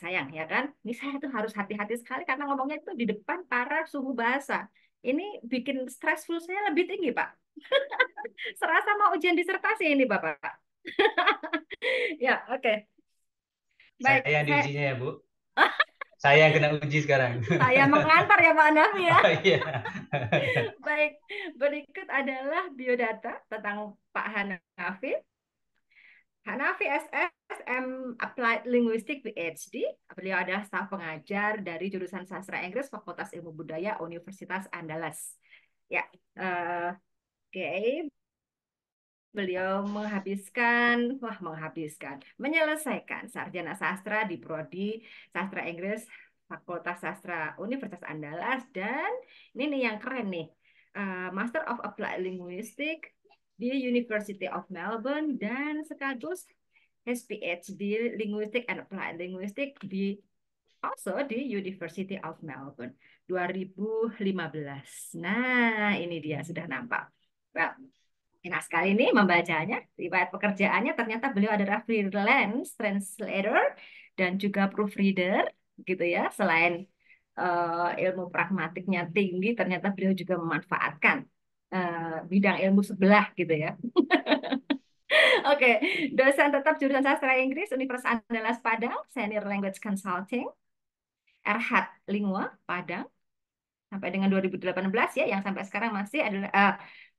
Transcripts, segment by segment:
sayang ya kan ini saya tuh harus hati-hati sekali karena ngomongnya itu di depan para suhu bahasa ini bikin stressful saya lebih tinggi pak serasa mau ujian disertasi ini bapak ya oke okay. baik saya yang diujinya ya bu saya yang kena uji sekarang saya mengantar ya pak Anam ya oh, iya. baik berikut adalah biodata tentang Pak Hanafi Hanafi SSM Applied Linguistic PhD. Beliau adalah staf pengajar dari jurusan sastra Inggris Fakultas Ilmu Budaya Universitas Andalas. Ya, uh, oke. Okay. Beliau menghabiskan, wah menghabiskan, menyelesaikan sarjana sastra di prodi sastra Inggris Fakultas Sastra Universitas Andalas dan ini nih yang keren nih, uh, Master of Applied Linguistic di University of Melbourne dan sekaligus his PhD Linguistik and Applied Linguistic di also di University of Melbourne 2015. Nah, ini dia sudah nampak. Well, enak sekali ini membacanya. Riwayat pekerjaannya ternyata beliau adalah freelance translator dan juga proofreader gitu ya. Selain uh, ilmu pragmatiknya tinggi, ternyata beliau juga memanfaatkan Eh, bidang ilmu sebelah gitu ya. Oke, okay. dosen tetap jurusan sastra Inggris Universitas Andalas Padang, Senior Language Consulting, Erhat Lingua Padang, sampai dengan 2018 ya, yang sampai sekarang masih adalah uh,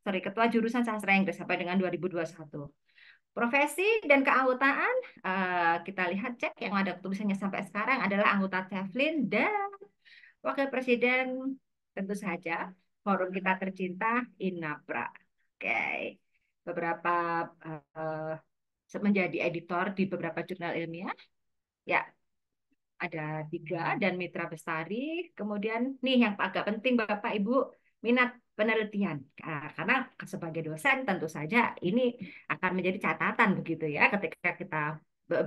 sorry ketua jurusan sastra Inggris sampai dengan 2021. Profesi dan keanggotaan uh, eh, kita lihat cek yang ada tulisannya sampai sekarang adalah anggota Ceflin dan Wakil Presiden tentu saja forum kita tercinta Inapra. Oke. Okay. Beberapa uh, menjadi editor di beberapa jurnal ilmiah. Ya, ada tiga dan mitra bestari. Kemudian nih yang agak penting Bapak Ibu minat penelitian nah, karena sebagai dosen tentu saja ini akan menjadi catatan begitu ya ketika kita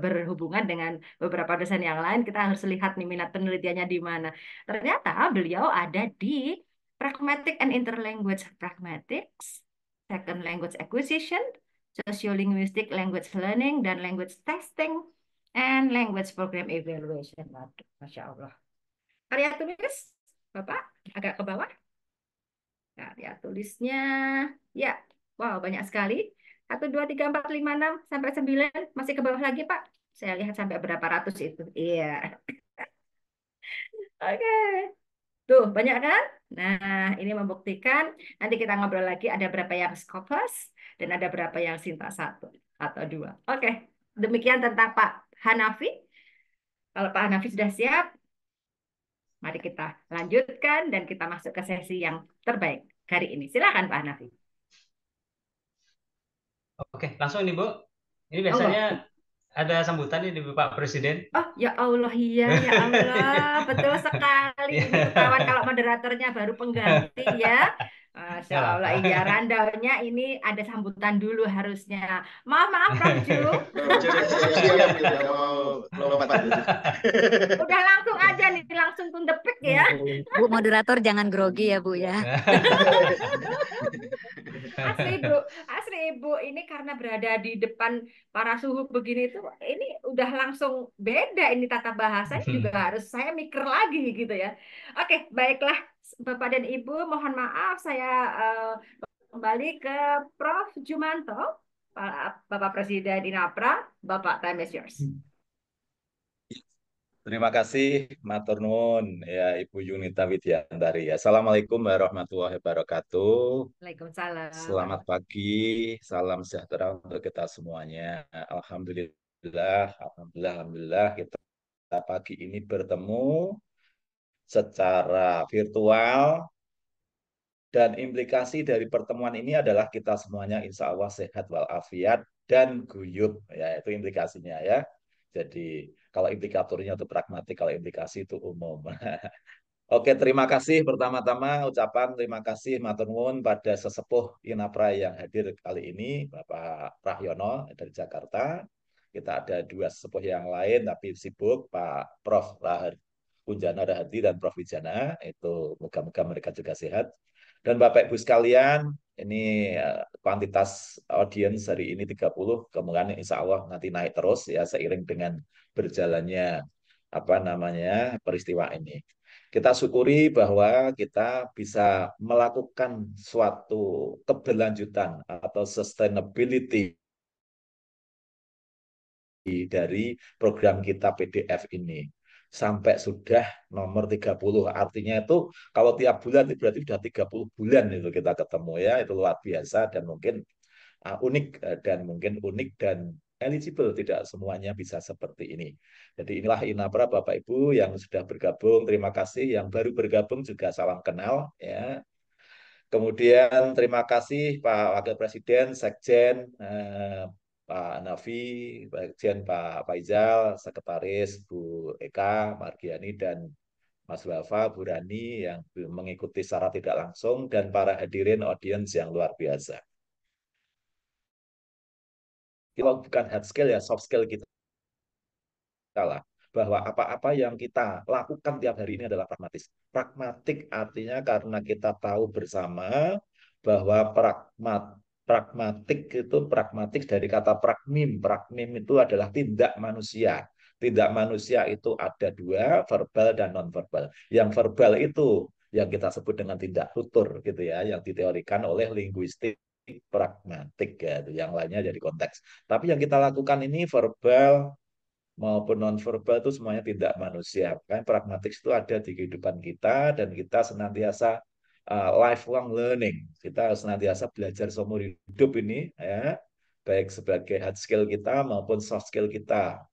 berhubungan dengan beberapa dosen yang lain kita harus lihat nih minat penelitiannya di mana ternyata beliau ada di pragmatic and interlanguage pragmatics, second language acquisition, sociolinguistic language learning, dan language testing, and language program evaluation. Waduh, Masya Allah. Karya tulis, Bapak, agak ke bawah. Karya tulisnya, ya, wow, banyak sekali. 1, 2, 3, 4, 5, 6, sampai 9, masih ke bawah lagi, Pak. Saya lihat sampai berapa ratus itu. Iya. Yeah. Oke. Okay. Tuh, banyak kan? Nah, ini membuktikan nanti kita ngobrol lagi ada berapa yang Scopus dan ada berapa yang Sinta satu atau dua. Oke, demikian tentang Pak Hanafi. Kalau Pak Hanafi sudah siap, mari kita lanjutkan dan kita masuk ke sesi yang terbaik hari ini. Silakan Pak Hanafi. Oke, langsung nih Bu. Ini oh, biasanya oh, ada sambutan nih dari Bapak Presiden. Oh, ya Allah, iya, ya Allah. Betul sekali. kawan kalau moderatornya baru pengganti ya. Masya ya. Allah, iya. Randaunya ini ada sambutan dulu harusnya. Maaf, maaf, Prof. Ju. Udah langsung aja nih, langsung tundepic ya. Bu moderator jangan grogi ya, Bu ya. asli ibu, asli ibu ini karena berada di depan para suhu begini itu ini udah langsung beda ini tata bahasa juga harus saya mikir lagi gitu ya oke baiklah bapak dan ibu mohon maaf saya uh, kembali ke Prof Jumanto Bapak Presiden Inapra Bapak time is yours Terima kasih, Matur Nun, ya Ibu Yunita Widiantari. Assalamualaikum warahmatullahi wabarakatuh. Waalaikumsalam. Selamat pagi, salam sejahtera untuk kita semuanya. Alhamdulillah, alhamdulillah, alhamdulillah kita pagi ini bertemu secara virtual dan implikasi dari pertemuan ini adalah kita semuanya insya Allah sehat walafiat dan guyup ya itu implikasinya ya. Jadi kalau implikatornya itu pragmatik, kalau implikasi itu umum. Oke, terima kasih pertama-tama ucapan terima kasih matur pada sesepuh Inapra yang hadir kali ini, Bapak Rahyono dari Jakarta. Kita ada dua sesepuh yang lain tapi sibuk, Pak Prof. Rahar Kunjana Rahadi dan Prof. Wijana. Itu moga-moga mereka juga sehat. Dan Bapak Ibu sekalian, ini eh, kuantitas audiens hari ini 30, kemudian insya Allah nanti naik terus ya seiring dengan berjalannya apa namanya peristiwa ini. Kita syukuri bahwa kita bisa melakukan suatu keberlanjutan atau sustainability dari program kita PDF ini sampai sudah nomor 30. Artinya itu kalau tiap bulan itu berarti sudah 30 bulan itu kita ketemu ya. Itu luar biasa dan mungkin uh, unik uh, dan mungkin unik dan eligible, tidak semuanya bisa seperti ini. Jadi inilah inapra Bapak Ibu yang sudah bergabung, terima kasih. Yang baru bergabung juga salam kenal ya. Kemudian terima kasih Pak Wakil Presiden, Sekjen, eh, Pak Nafi, Sekjen Pak Faizal, Sekretaris Bu Eka Margiani dan Mas Wafa, Bu Rani yang mengikuti secara tidak langsung dan para hadirin audiens yang luar biasa kita bukan hard skill ya soft skill kita lah bahwa apa-apa yang kita lakukan tiap hari ini adalah pragmatis. Pragmatik artinya karena kita tahu bersama bahwa pragmat pragmatik itu pragmatik dari kata pragmim. Pragmim itu adalah tindak manusia. Tindak manusia itu ada dua, verbal dan nonverbal. Yang verbal itu yang kita sebut dengan tindak tutur gitu ya, yang diteorikan oleh linguistik pragmatik ya yang lainnya jadi konteks tapi yang kita lakukan ini verbal maupun non verbal itu semuanya tidak manusia kan pragmatik itu ada di kehidupan kita dan kita senantiasa uh, lifelong learning kita senantiasa belajar seumur hidup ini ya baik sebagai hard skill kita maupun soft skill kita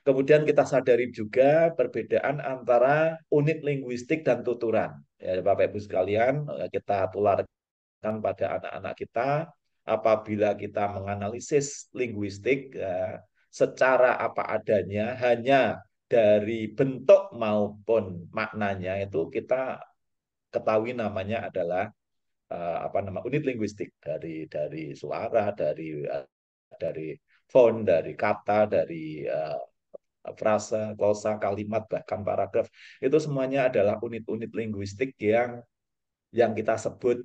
Kemudian kita sadari juga perbedaan antara unit linguistik dan tuturan. Ya, Bapak Ibu sekalian, ya, kita tular kan pada anak-anak kita apabila kita menganalisis linguistik ya, secara apa adanya hanya dari bentuk maupun maknanya itu kita ketahui namanya adalah uh, apa nama unit linguistik dari dari suara dari uh, dari font dari kata dari uh, frasa klausa kalimat bahkan paragraf itu semuanya adalah unit-unit linguistik yang yang kita sebut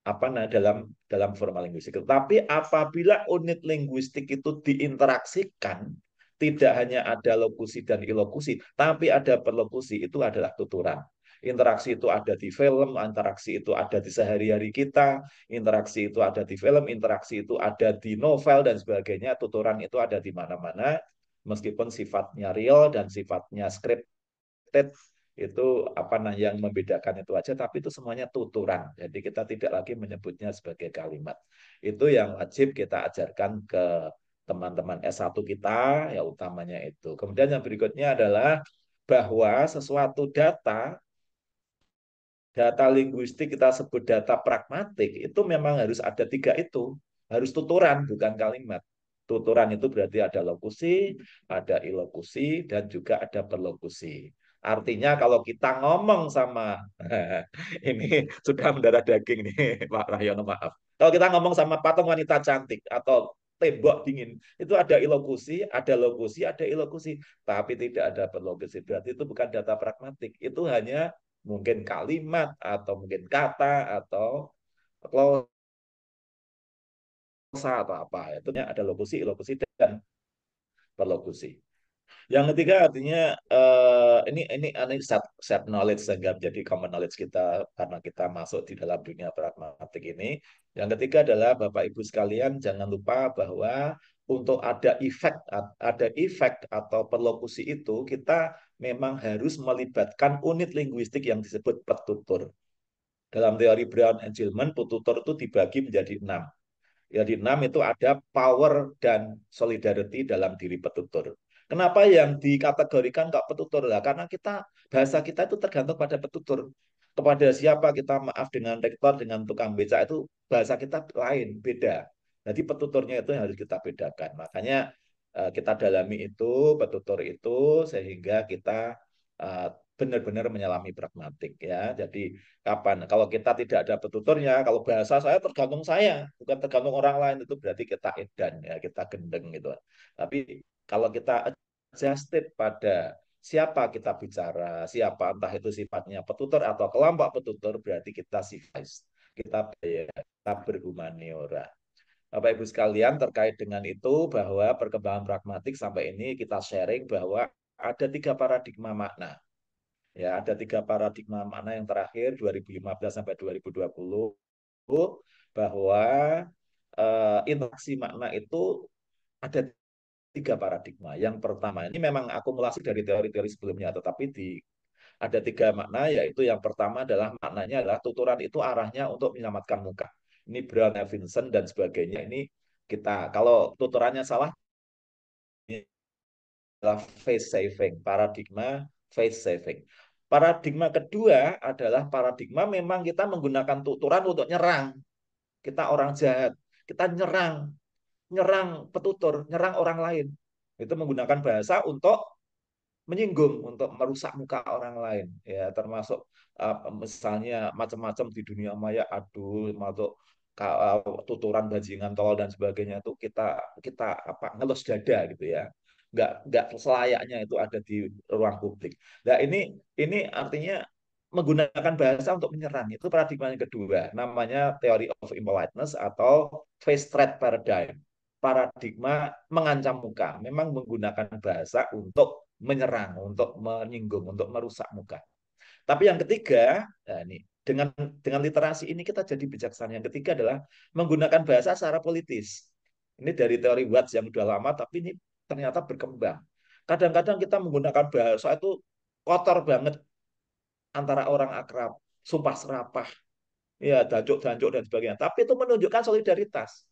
apa nah dalam dalam formal linguistik. Tapi apabila unit linguistik itu diinteraksikan tidak hanya ada lokusi dan ilokusi, tapi ada perlokusi itu adalah tuturan. Interaksi itu ada di film, interaksi itu ada di sehari-hari kita, interaksi itu ada di film, interaksi itu ada di novel dan sebagainya. Tuturan itu ada di mana-mana, meskipun sifatnya real dan sifatnya scripted itu apa nah yang membedakan itu aja tapi itu semuanya tuturan jadi kita tidak lagi menyebutnya sebagai kalimat itu yang wajib kita ajarkan ke teman-teman S1 kita ya utamanya itu kemudian yang berikutnya adalah bahwa sesuatu data data linguistik kita sebut data pragmatik itu memang harus ada tiga itu harus tuturan bukan kalimat tuturan itu berarti ada lokusi ada ilokusi dan juga ada perlokusi Artinya kalau kita ngomong sama ini sudah mendarah daging nih Pak Rahyono maaf. Kalau kita ngomong sama patung wanita cantik atau tembok dingin itu ada ilokusi, ada lokusi, ada ilokusi, tapi tidak ada perlogusi. Berarti itu bukan data pragmatik, itu hanya mungkin kalimat atau mungkin kata atau klausa atau apa. Itu ada lokusi, ilokusi dan berlokusi. Yang ketiga artinya uh, ini ini ini set, set knowledge sehingga menjadi common knowledge kita karena kita masuk di dalam dunia pragmatik ini. Yang ketiga adalah Bapak Ibu sekalian jangan lupa bahwa untuk ada efek ada efek atau perlokusi itu kita memang harus melibatkan unit linguistik yang disebut petutur. Dalam teori Brown and Gilman, petutur itu dibagi menjadi enam. Jadi enam itu ada power dan solidarity dalam diri petutur. Kenapa yang dikategorikan enggak petutur? Lah karena kita bahasa kita itu tergantung pada petutur. Kepada siapa kita maaf dengan rektor, dengan tukang beca itu bahasa kita lain, beda. Jadi petuturnya itu yang harus kita bedakan. Makanya eh, kita dalami itu, petutur itu sehingga kita eh, benar-benar menyelami pragmatik ya. Jadi kapan kalau kita tidak ada petuturnya, kalau bahasa saya tergantung saya, bukan tergantung orang lain itu berarti kita edan ya, kita gendeng gitu. Tapi kalau kita adjusted pada siapa kita bicara, siapa entah itu sifatnya petutur atau kelompok petutur berarti kita civilized, kita bayar, kita berhumaniora. Bapak Ibu sekalian terkait dengan itu bahwa perkembangan pragmatik sampai ini kita sharing bahwa ada tiga paradigma makna. Ya, ada tiga paradigma makna yang terakhir 2015 sampai 2020 bahwa uh, interaksi makna itu ada tiga paradigma. Yang pertama ini memang akumulasi dari teori-teori sebelumnya, tetapi di ada tiga makna yaitu yang pertama adalah maknanya adalah tuturan itu arahnya untuk menyelamatkan muka. Ini Brown, Vincent dan sebagainya ini kita kalau tuturannya salah ini adalah face saving, paradigma face saving. Paradigma kedua adalah paradigma memang kita menggunakan tuturan untuk nyerang. Kita orang jahat, kita nyerang nyerang petutur, nyerang orang lain. Itu menggunakan bahasa untuk menyinggung, untuk merusak muka orang lain. Ya, termasuk uh, misalnya macam-macam di dunia maya, aduh, masuk eh, tuturan bajingan tol dan sebagainya itu kita kita apa ngelus dada gitu ya nggak nggak selayaknya itu ada di ruang publik nah ini ini artinya menggunakan bahasa untuk menyerang itu paradigma yang kedua namanya theory of impoliteness atau face threat paradigm paradigma mengancam muka, memang menggunakan bahasa untuk menyerang, untuk menyinggung, untuk merusak muka. Tapi yang ketiga, nah ini dengan dengan literasi ini kita jadi bijaksana. Yang ketiga adalah menggunakan bahasa secara politis. Ini dari teori Watts yang sudah lama, tapi ini ternyata berkembang. Kadang-kadang kita menggunakan bahasa itu kotor banget antara orang akrab, sumpah serapah, ya dancuk-dancuk dan sebagainya. Tapi itu menunjukkan solidaritas.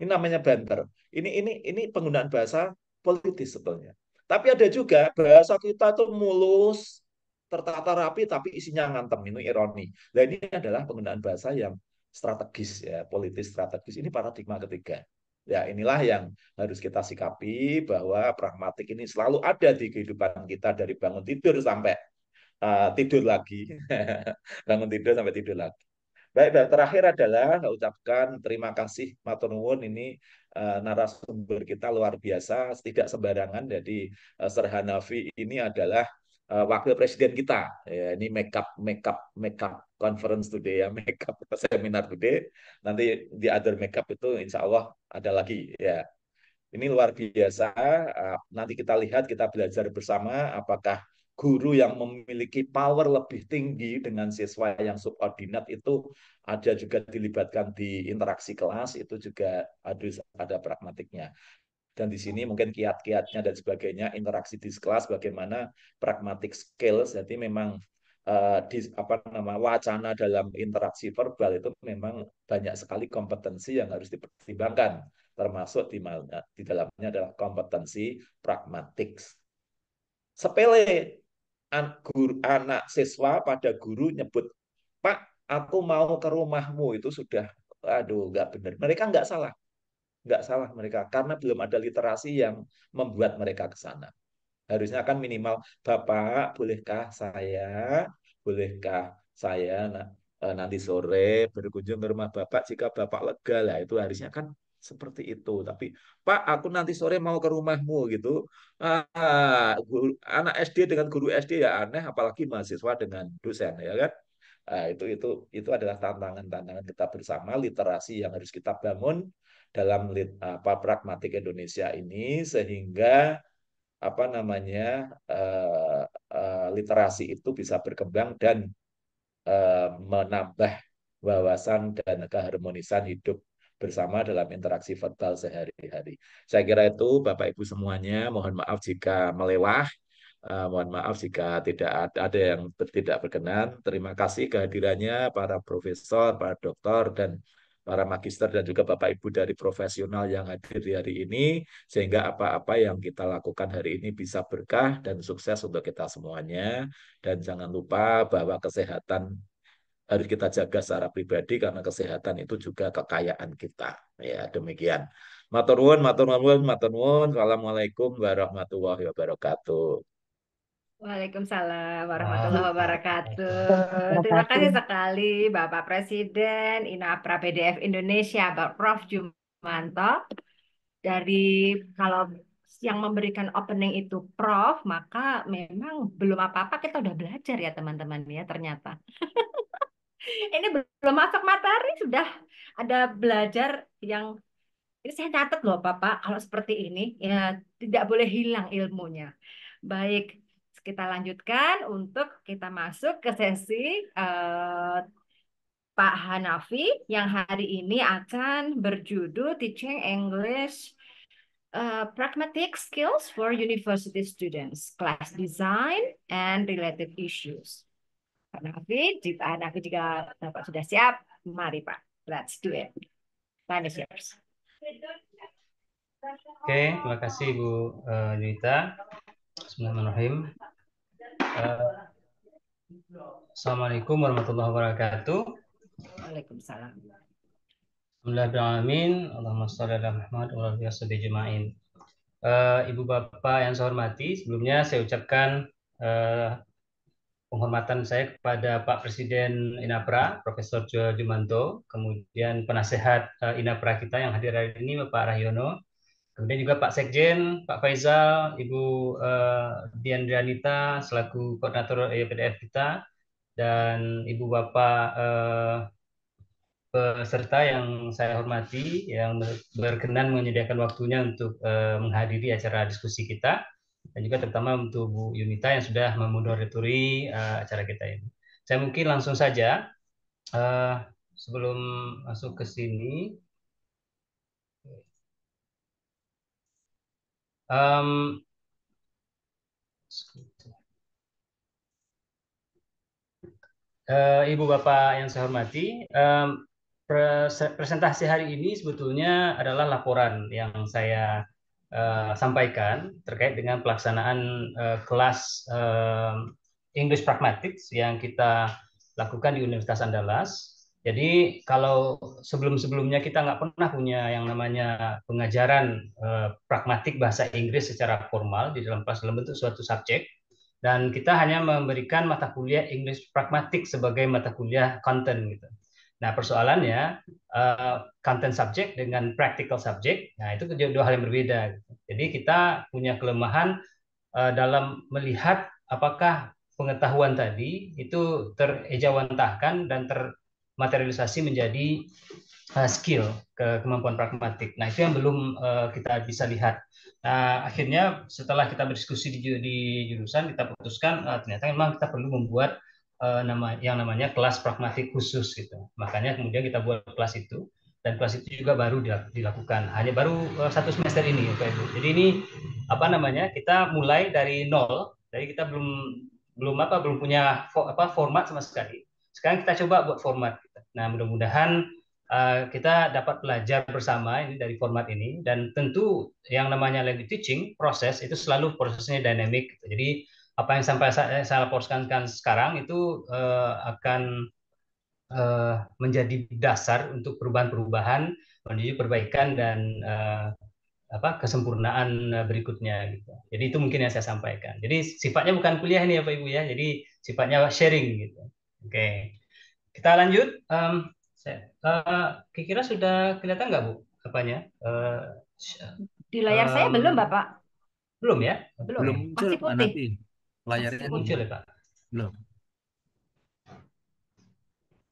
Ini namanya banter. Ini ini ini penggunaan bahasa politis sebetulnya. Tapi ada juga bahasa kita itu mulus, tertata rapi tapi isinya ngantem ini ironi. Nah ini adalah penggunaan bahasa yang strategis ya, politis strategis. Ini paradigma ketiga. Ya, inilah yang harus kita sikapi bahwa pragmatik ini selalu ada di kehidupan kita dari bangun tidur sampai uh, tidur lagi. bangun tidur sampai tidur lagi. Baik, dan terakhir adalah ucapkan terima kasih nuwun ini uh, narasumber kita luar biasa, tidak sembarangan. Jadi uh, eh, Serhanafi ini adalah uh, wakil presiden kita. Ya, ini makeup makeup makeup conference today ya, makeup seminar today. Nanti di other makeup itu insya Allah ada lagi ya. Ini luar biasa. Uh, nanti kita lihat, kita belajar bersama apakah guru yang memiliki power lebih tinggi dengan siswa yang subordinat itu ada juga dilibatkan di interaksi kelas itu juga harus ada pragmatiknya dan di sini mungkin kiat-kiatnya dan sebagainya interaksi di kelas bagaimana pragmatik skills jadi memang uh, di apa nama wacana dalam interaksi verbal itu memang banyak sekali kompetensi yang harus dipertimbangkan termasuk di, di dalamnya adalah kompetensi pragmatik sepele anak siswa pada guru nyebut Pak aku mau ke rumahmu itu sudah aduh nggak benar mereka nggak salah nggak salah mereka karena belum ada literasi yang membuat mereka ke sana harusnya kan minimal bapak bolehkah saya bolehkah saya eh, nanti sore berkunjung ke rumah bapak jika bapak lega lah itu harusnya kan seperti itu. Tapi Pak, aku nanti sore mau ke rumahmu gitu. Ah, guru, anak SD dengan guru SD ya aneh, apalagi mahasiswa dengan dosen ya kan. ah, itu itu itu adalah tantangan-tantangan kita bersama literasi yang harus kita bangun dalam lit, apa pragmatik Indonesia ini sehingga apa namanya uh, uh, literasi itu bisa berkembang dan uh, menambah wawasan dan keharmonisan hidup bersama dalam interaksi verbal sehari-hari. Saya kira itu Bapak Ibu semuanya, mohon maaf jika melewah, uh, eh, mohon maaf jika tidak ada, ada yang tidak berkenan. Terima kasih kehadirannya para profesor, para dokter dan para magister dan juga Bapak Ibu dari profesional yang hadir di hari ini sehingga apa-apa yang kita lakukan hari ini bisa berkah dan sukses untuk kita semuanya dan jangan lupa bahwa kesehatan harus kita jaga secara pribadi karena kesehatan itu juga kekayaan kita. Ya, demikian. Matur nuwun, matur nuwun, Assalamualaikum warahmatullahi wabarakatuh. Waalaikumsalam warahmatullahi wabarakatuh. Terima kasih sekali Bapak Presiden Inapra PDF Indonesia, Bapak Prof Jumanto. Dari kalau yang memberikan opening itu Prof, maka memang belum apa-apa kita udah belajar ya teman-teman ya ternyata. ini belum masuk matahari sudah ada belajar yang ini saya catat loh Bapak kalau seperti ini ya tidak boleh hilang ilmunya. Baik, kita lanjutkan untuk kita masuk ke sesi uh, Pak Hanafi yang hari ini akan berjudul Teaching English uh, Pragmatic Skills for University Students, Class Design and Related Issues. Pak Nafi, Pak Nafi jika Bapak sudah siap, mari Pak. Let's do it. Time is yours. Oke, okay, terima kasih Bu uh, eh, Juwita. Bismillahirrahmanirrahim. Uh, Assalamualaikum warahmatullahi wabarakatuh. Waalaikumsalam. Alhamdulillahirrahmanirrahim. Allahumma salli ala Muhammad wa ala jema'in. Uh, eh, Ibu Bapak yang saya hormati, sebelumnya saya ucapkan uh, penghormatan saya kepada Pak Presiden Inapra, Profesor Jo Jumanto, kemudian penasehat eh, Inapra kita yang hadir hari ini, Bapak Rahyono, kemudian juga Pak Sekjen, Pak Faizal, Ibu Dian eh, Diandrianita selaku koordinator EPDF eh, kita, dan Ibu Bapak peserta yang saya hormati, yang berkenan menyediakan waktunya untuk menghadiri acara diskusi kita dan juga terutama untuk Bu Yunita yang sudah memoderatori uh, eh, acara kita ini. Saya mungkin langsung saja uh, sebelum masuk ke sini. Um, uh, Ibu Bapak yang saya hormati, um, presentasi hari ini sebetulnya adalah laporan yang saya Eh, sampaikan terkait dengan pelaksanaan uh, kelas uh, English Pragmatics yang kita lakukan di Universitas Andalas. Jadi kalau sebelum-sebelumnya kita nggak pernah punya yang namanya pengajaran eh, pragmatik bahasa Inggris secara formal di dalam kelas dalam bentuk suatu subjek, dan kita hanya memberikan mata kuliah English Pragmatik sebagai mata kuliah konten gitu. Nah, persoalannya konten eh, content subject dengan practical subject, nah itu dua hal yang berbeda. Jadi kita punya kelemahan uh, dalam melihat apakah pengetahuan tadi itu terejawantahkan dan termaterialisasi menjadi uh, skill ke kemampuan pragmatik. Nah, itu yang belum uh, kita bisa lihat. Nah, akhirnya setelah kita berdiskusi di, di jurusan, kita putuskan uh, ternyata memang kita perlu membuat eh, nama yang namanya kelas pragmatik khusus gitu. Makanya kemudian kita buat kelas itu dan kelas itu juga baru dilakukan. Hanya baru eh, satu semester ini ya Pak Ibu. Jadi ini apa namanya? Kita mulai dari nol. Jadi kita belum belum apa belum punya for, apa format sama sekali. Sekarang kita coba buat format. Gitu. Nah, mudah-mudahan uh, kita dapat belajar bersama ini dari format ini dan tentu yang namanya language teaching proses itu selalu prosesnya dinamik gitu. Jadi apa yang sampai saya, eh, saya laporkan sekarang itu uh, akan uh, menjadi dasar untuk perubahan-perubahan menuju perbaikan dan uh, apa kesempurnaan berikutnya gitu. Jadi itu mungkin yang saya sampaikan. Jadi sifatnya bukan kuliah nih ya Pak Ibu ya. Jadi sifatnya sharing gitu. Oke. Okay. Kita lanjut. Um, saya uh, kira sudah kelihatan nggak Bu apanya? Uh, Di layar um, saya belum Bapak. Belum ya? Belum. belum Masih putih. Nanti. Layarnya muncul ya Pak? Belum.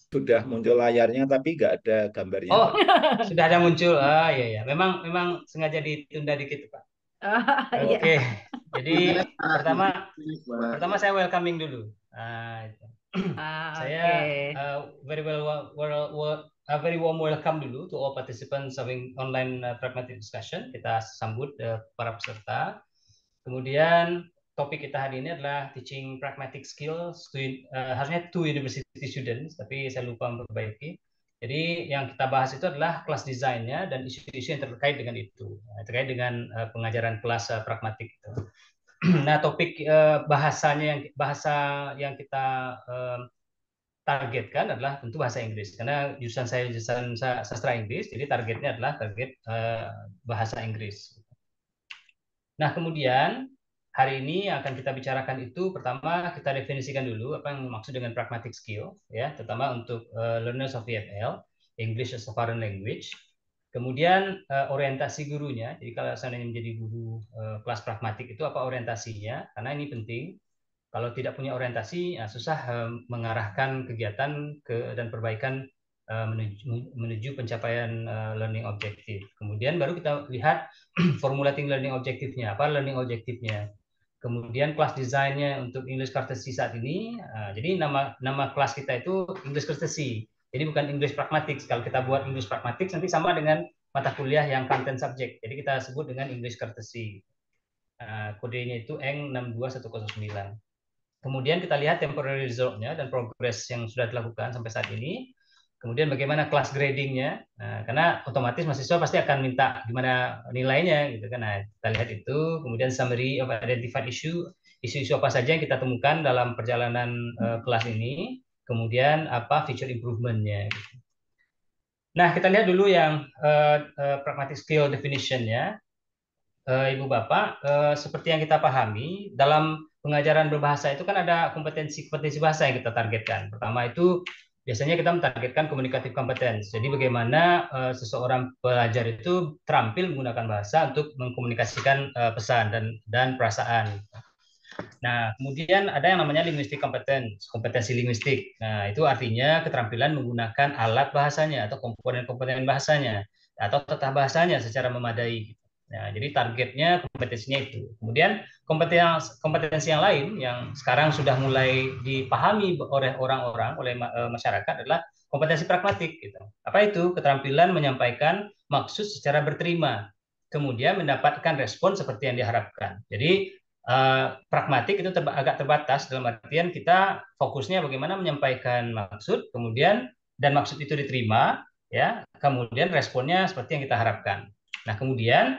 Sudah muncul layarnya tapi nggak ada gambarnya. Oh, sudah ada muncul. Ah, iya ya. Memang memang sengaja ditunda dikit, Pak. Ah, iya. Oke. Okay. Jadi pertama pertama saya welcoming dulu. ah, iya. ah saya eh, very well, well, a very warm welcome dulu to all participants of online eh, pragmatic discussion. Kita sambut eh, para peserta. Kemudian topik kita hari ini adalah teaching pragmatic skills to uh, harusnya to university students tapi saya lupa memperbaiki. Jadi yang kita bahas itu adalah kelas desainnya dan isu-isu yang terkait dengan itu, eh, terkait dengan uh, pengajaran kelas uh, pragmatik itu. nah, topik uh, bahasanya yang bahasa yang kita uh, targetkan adalah tentu bahasa Inggris karena jurusan saya jurusan sastra Inggris, jadi targetnya adalah target uh, bahasa Inggris. Nah, kemudian hari ini yang akan kita bicarakan itu pertama kita definisikan dulu apa yang dimaksud dengan pragmatic skill ya terutama untuk uh, learners of EFL English as a foreign language kemudian uh, orientasi gurunya jadi kalau saya ingin menjadi guru uh, kelas pragmatik itu apa orientasinya karena ini penting kalau tidak punya orientasi ya susah uh, mengarahkan kegiatan ke dan perbaikan uh, menuju, menuju pencapaian uh, learning objective. kemudian baru kita lihat formulating learning objective-nya apa learning objective-nya kemudian kelas desainnya untuk English Courtesy saat ini. Eh, jadi nama nama kelas kita itu English Courtesy. Jadi bukan English Pragmatics. Kalau kita buat English Pragmatics nanti sama dengan mata kuliah yang content subject. Jadi kita sebut dengan English Courtesy. Uh, eh, kodenya itu ENG 62109. Kemudian kita lihat temporary result-nya dan progress yang sudah dilakukan sampai saat ini kemudian bagaimana kelas gradingnya nah, karena otomatis mahasiswa pasti akan minta gimana nilainya gitu kan nah, kita lihat itu kemudian summary of identified issue isu-isu apa saja yang kita temukan dalam perjalanan uh, kelas ini kemudian apa feature improvementnya gitu. nah kita lihat dulu yang uh, uh, pragmatic skill definition ya uh, ibu bapak uh, seperti yang kita pahami dalam pengajaran berbahasa itu kan ada kompetensi kompetensi bahasa yang kita targetkan pertama itu biasanya kita menargetkan komunikatif kompetensi. Jadi bagaimana uh, seseorang pelajar itu terampil menggunakan bahasa untuk mengkomunikasikan uh, pesan dan dan perasaan. Nah, kemudian ada yang namanya linguistik kompetensi, kompetensi linguistik. Nah, itu artinya keterampilan menggunakan alat bahasanya atau komponen-komponen bahasanya atau tata bahasanya secara memadai. Nah, jadi targetnya kompetensinya itu. Kemudian kompetensi kompetensi yang lain yang sekarang sudah mulai dipahami oleh orang-orang oleh eh, masyarakat adalah kompetensi pragmatik gitu. Apa itu? Keterampilan menyampaikan maksud secara berterima, kemudian mendapatkan respon seperti yang diharapkan. Jadi eh, pragmatik itu terba agak terbatas dalam artian kita fokusnya bagaimana menyampaikan maksud kemudian dan maksud itu diterima ya kemudian responnya seperti yang kita harapkan nah kemudian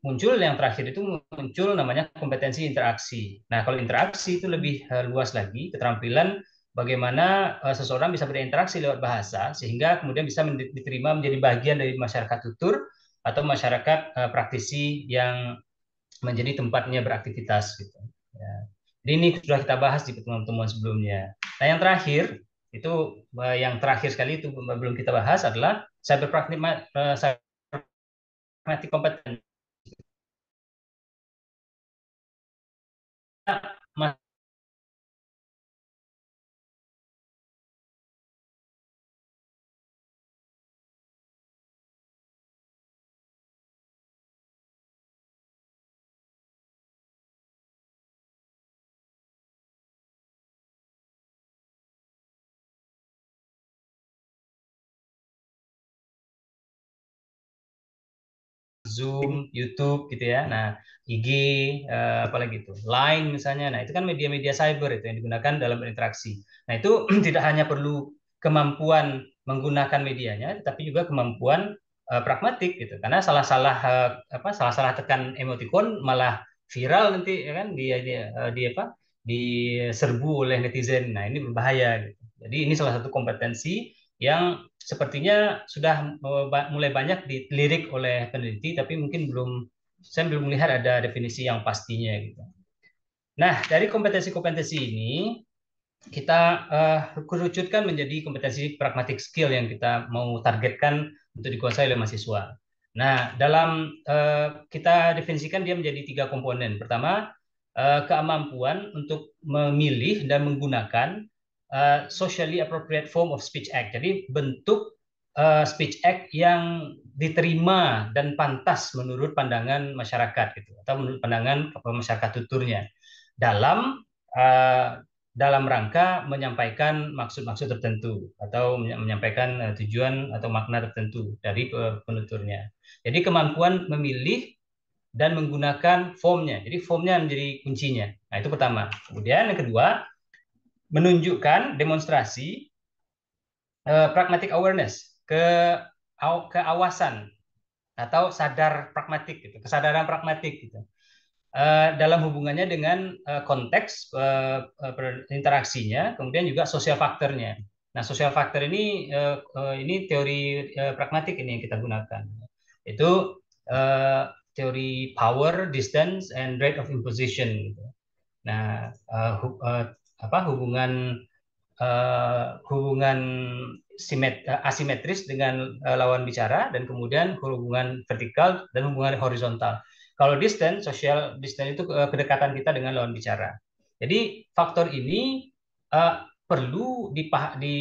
muncul yang terakhir itu muncul namanya kompetensi interaksi. Nah, kalau interaksi itu lebih eh, luas lagi, keterampilan bagaimana eh, seseorang bisa berinteraksi lewat bahasa sehingga kemudian bisa diterima menjadi bagian dari masyarakat tutur atau masyarakat eh, praktisi yang menjadi tempatnya beraktivitas gitu. Ya. Jadi ini sudah kita bahas di pertemuan-pertemuan sebelumnya. Nah, yang terakhir itu yang terakhir sekali itu belum kita bahas adalah cyber mati kompeten. Mas nah, Zoom, YouTube gitu ya. Nah, IG, eh, apalagi itu, Line misalnya. Nah, itu kan media-media cyber itu yang digunakan dalam berinteraksi. Nah, itu tidak hanya perlu kemampuan menggunakan medianya, tapi juga kemampuan uh, pragmatik gitu. Karena salah-salah eh, apa salah-salah tekan emoticon malah viral nanti ya kan di di, di apa diserbu oleh netizen. Nah, ini berbahaya gitu. Jadi ini salah satu kompetensi yang sepertinya sudah mulai banyak dilirik oleh peneliti, tapi mungkin belum saya belum melihat ada definisi yang pastinya gitu. Nah, dari kompetensi-kompetensi ini kita uh, kerucutkan menjadi kompetensi pragmatic skill yang kita mau targetkan untuk dikuasai oleh mahasiswa. Nah, dalam uh, kita definisikan dia menjadi tiga komponen. Pertama, uh, kemampuan untuk memilih dan menggunakan Eh, socially appropriate form of speech act. Jadi bentuk uh, speech act yang diterima dan pantas menurut pandangan masyarakat gitu atau menurut pandangan masyarakat tuturnya dalam uh, dalam rangka menyampaikan maksud-maksud tertentu atau menyampaikan uh, tujuan atau makna tertentu dari penuturnya. Jadi kemampuan memilih dan menggunakan formnya. Jadi formnya menjadi kuncinya. Nah itu pertama. Kemudian yang kedua menunjukkan demonstrasi uh, pragmatic awareness ke keawasan atau sadar pragmatik gitu, kesadaran pragmatik gitu. Uh, dalam hubungannya dengan uh, konteks uh, interaksinya, kemudian juga sosial faktornya. Nah, sosial faktor ini ini teori pragmatik ini yang kita gunakan. Itu teori power, distance, and rate of imposition. Gitu. Nah, apa hubungan uh, hubungan simet, asimetris dengan uh, lawan bicara dan kemudian hubungan vertikal dan hubungan horizontal. Kalau distance, social distance itu uh, kedekatan kita dengan lawan bicara. Jadi faktor ini uh, perlu dipah di,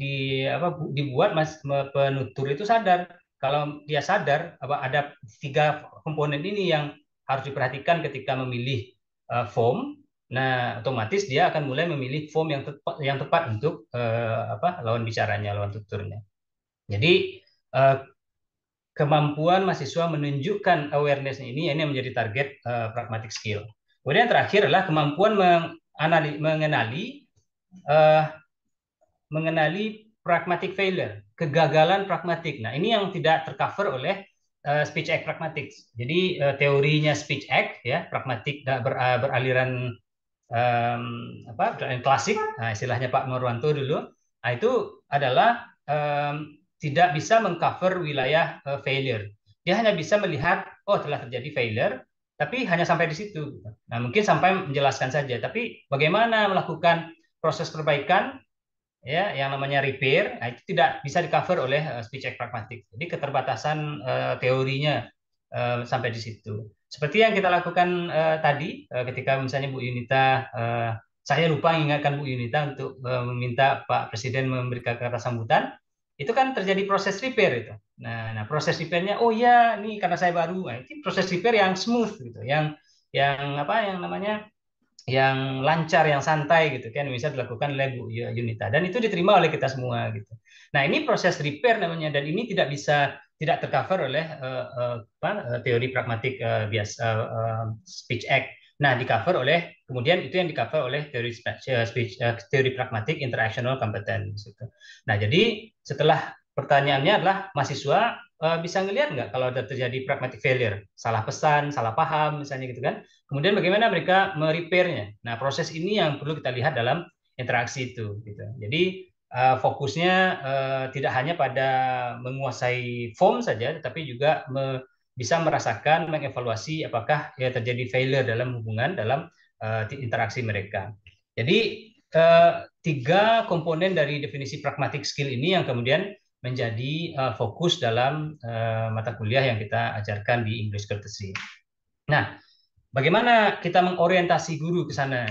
di apa dibuat mas penutur itu sadar kalau dia sadar apa ada tiga komponen ini yang harus diperhatikan ketika memilih uh, form Nah, otomatis dia akan mulai memilih form yang tepat, yang tepat untuk eh, apa lawan bicaranya, lawan tuturnya. Jadi eh, kemampuan mahasiswa menunjukkan awareness ini ini menjadi target eh, pragmatic skill. Kemudian yang terakhir adalah kemampuan mengenali mengenali eh, mengenali pragmatic failure, kegagalan pragmatik. Nah, ini yang tidak tercover oleh uh, speech act pragmatics. Jadi uh, teorinya speech act ya, pragmatik ber, eh, beraliran um, apa klasik, nah, istilahnya Pak Nurwanto dulu, nah, itu adalah um, tidak bisa mengcover wilayah uh, failure. Dia hanya bisa melihat oh telah terjadi failure, tapi hanya sampai di situ. Nah mungkin sampai menjelaskan saja, tapi bagaimana melakukan proses perbaikan ya yang namanya repair nah, itu tidak bisa dicover oleh uh, speech act pragmatik jadi keterbatasan uh, teorinya Eh, sampai di situ. Seperti yang kita lakukan uh, tadi, uh, ketika misalnya Bu Yunita, uh, saya lupa mengingatkan Bu Yunita untuk uh, meminta Pak Presiden memberikan kata sambutan, itu kan terjadi proses repair itu. Nah, nah proses repairnya, oh ya, ini karena saya baru, nah, ini proses repair yang smooth gitu, yang yang apa yang namanya yang lancar, yang santai gitu kan bisa dilakukan oleh Bu Yunita dan itu diterima oleh kita semua gitu. Nah ini proses repair namanya dan ini tidak bisa tidak tercover oleh uh, apa, eh, teori pragmatik uh, bias uh, speech act. Nah, di cover oleh kemudian itu yang di cover oleh teori speech, uh, speech uh, teori pragmatik interactional competence. Gitu. Nah, jadi setelah pertanyaannya adalah mahasiswa uh, bisa ngelihat nggak kalau ada terjadi pragmatic failure, salah pesan, salah paham misalnya gitu kan. Kemudian bagaimana mereka merepairnya. Nah, proses ini yang perlu kita lihat dalam interaksi itu. Gitu. Jadi uh, fokusnya uh, tidak hanya pada menguasai form saja, tetapi juga me bisa merasakan mengevaluasi apakah ya terjadi failure dalam hubungan dalam uh, interaksi mereka. Jadi uh, tiga komponen dari definisi pragmatic skill ini yang kemudian menjadi uh, fokus dalam uh, mata kuliah yang kita ajarkan di English Courtesy. Nah, bagaimana kita mengorientasi guru ke sana?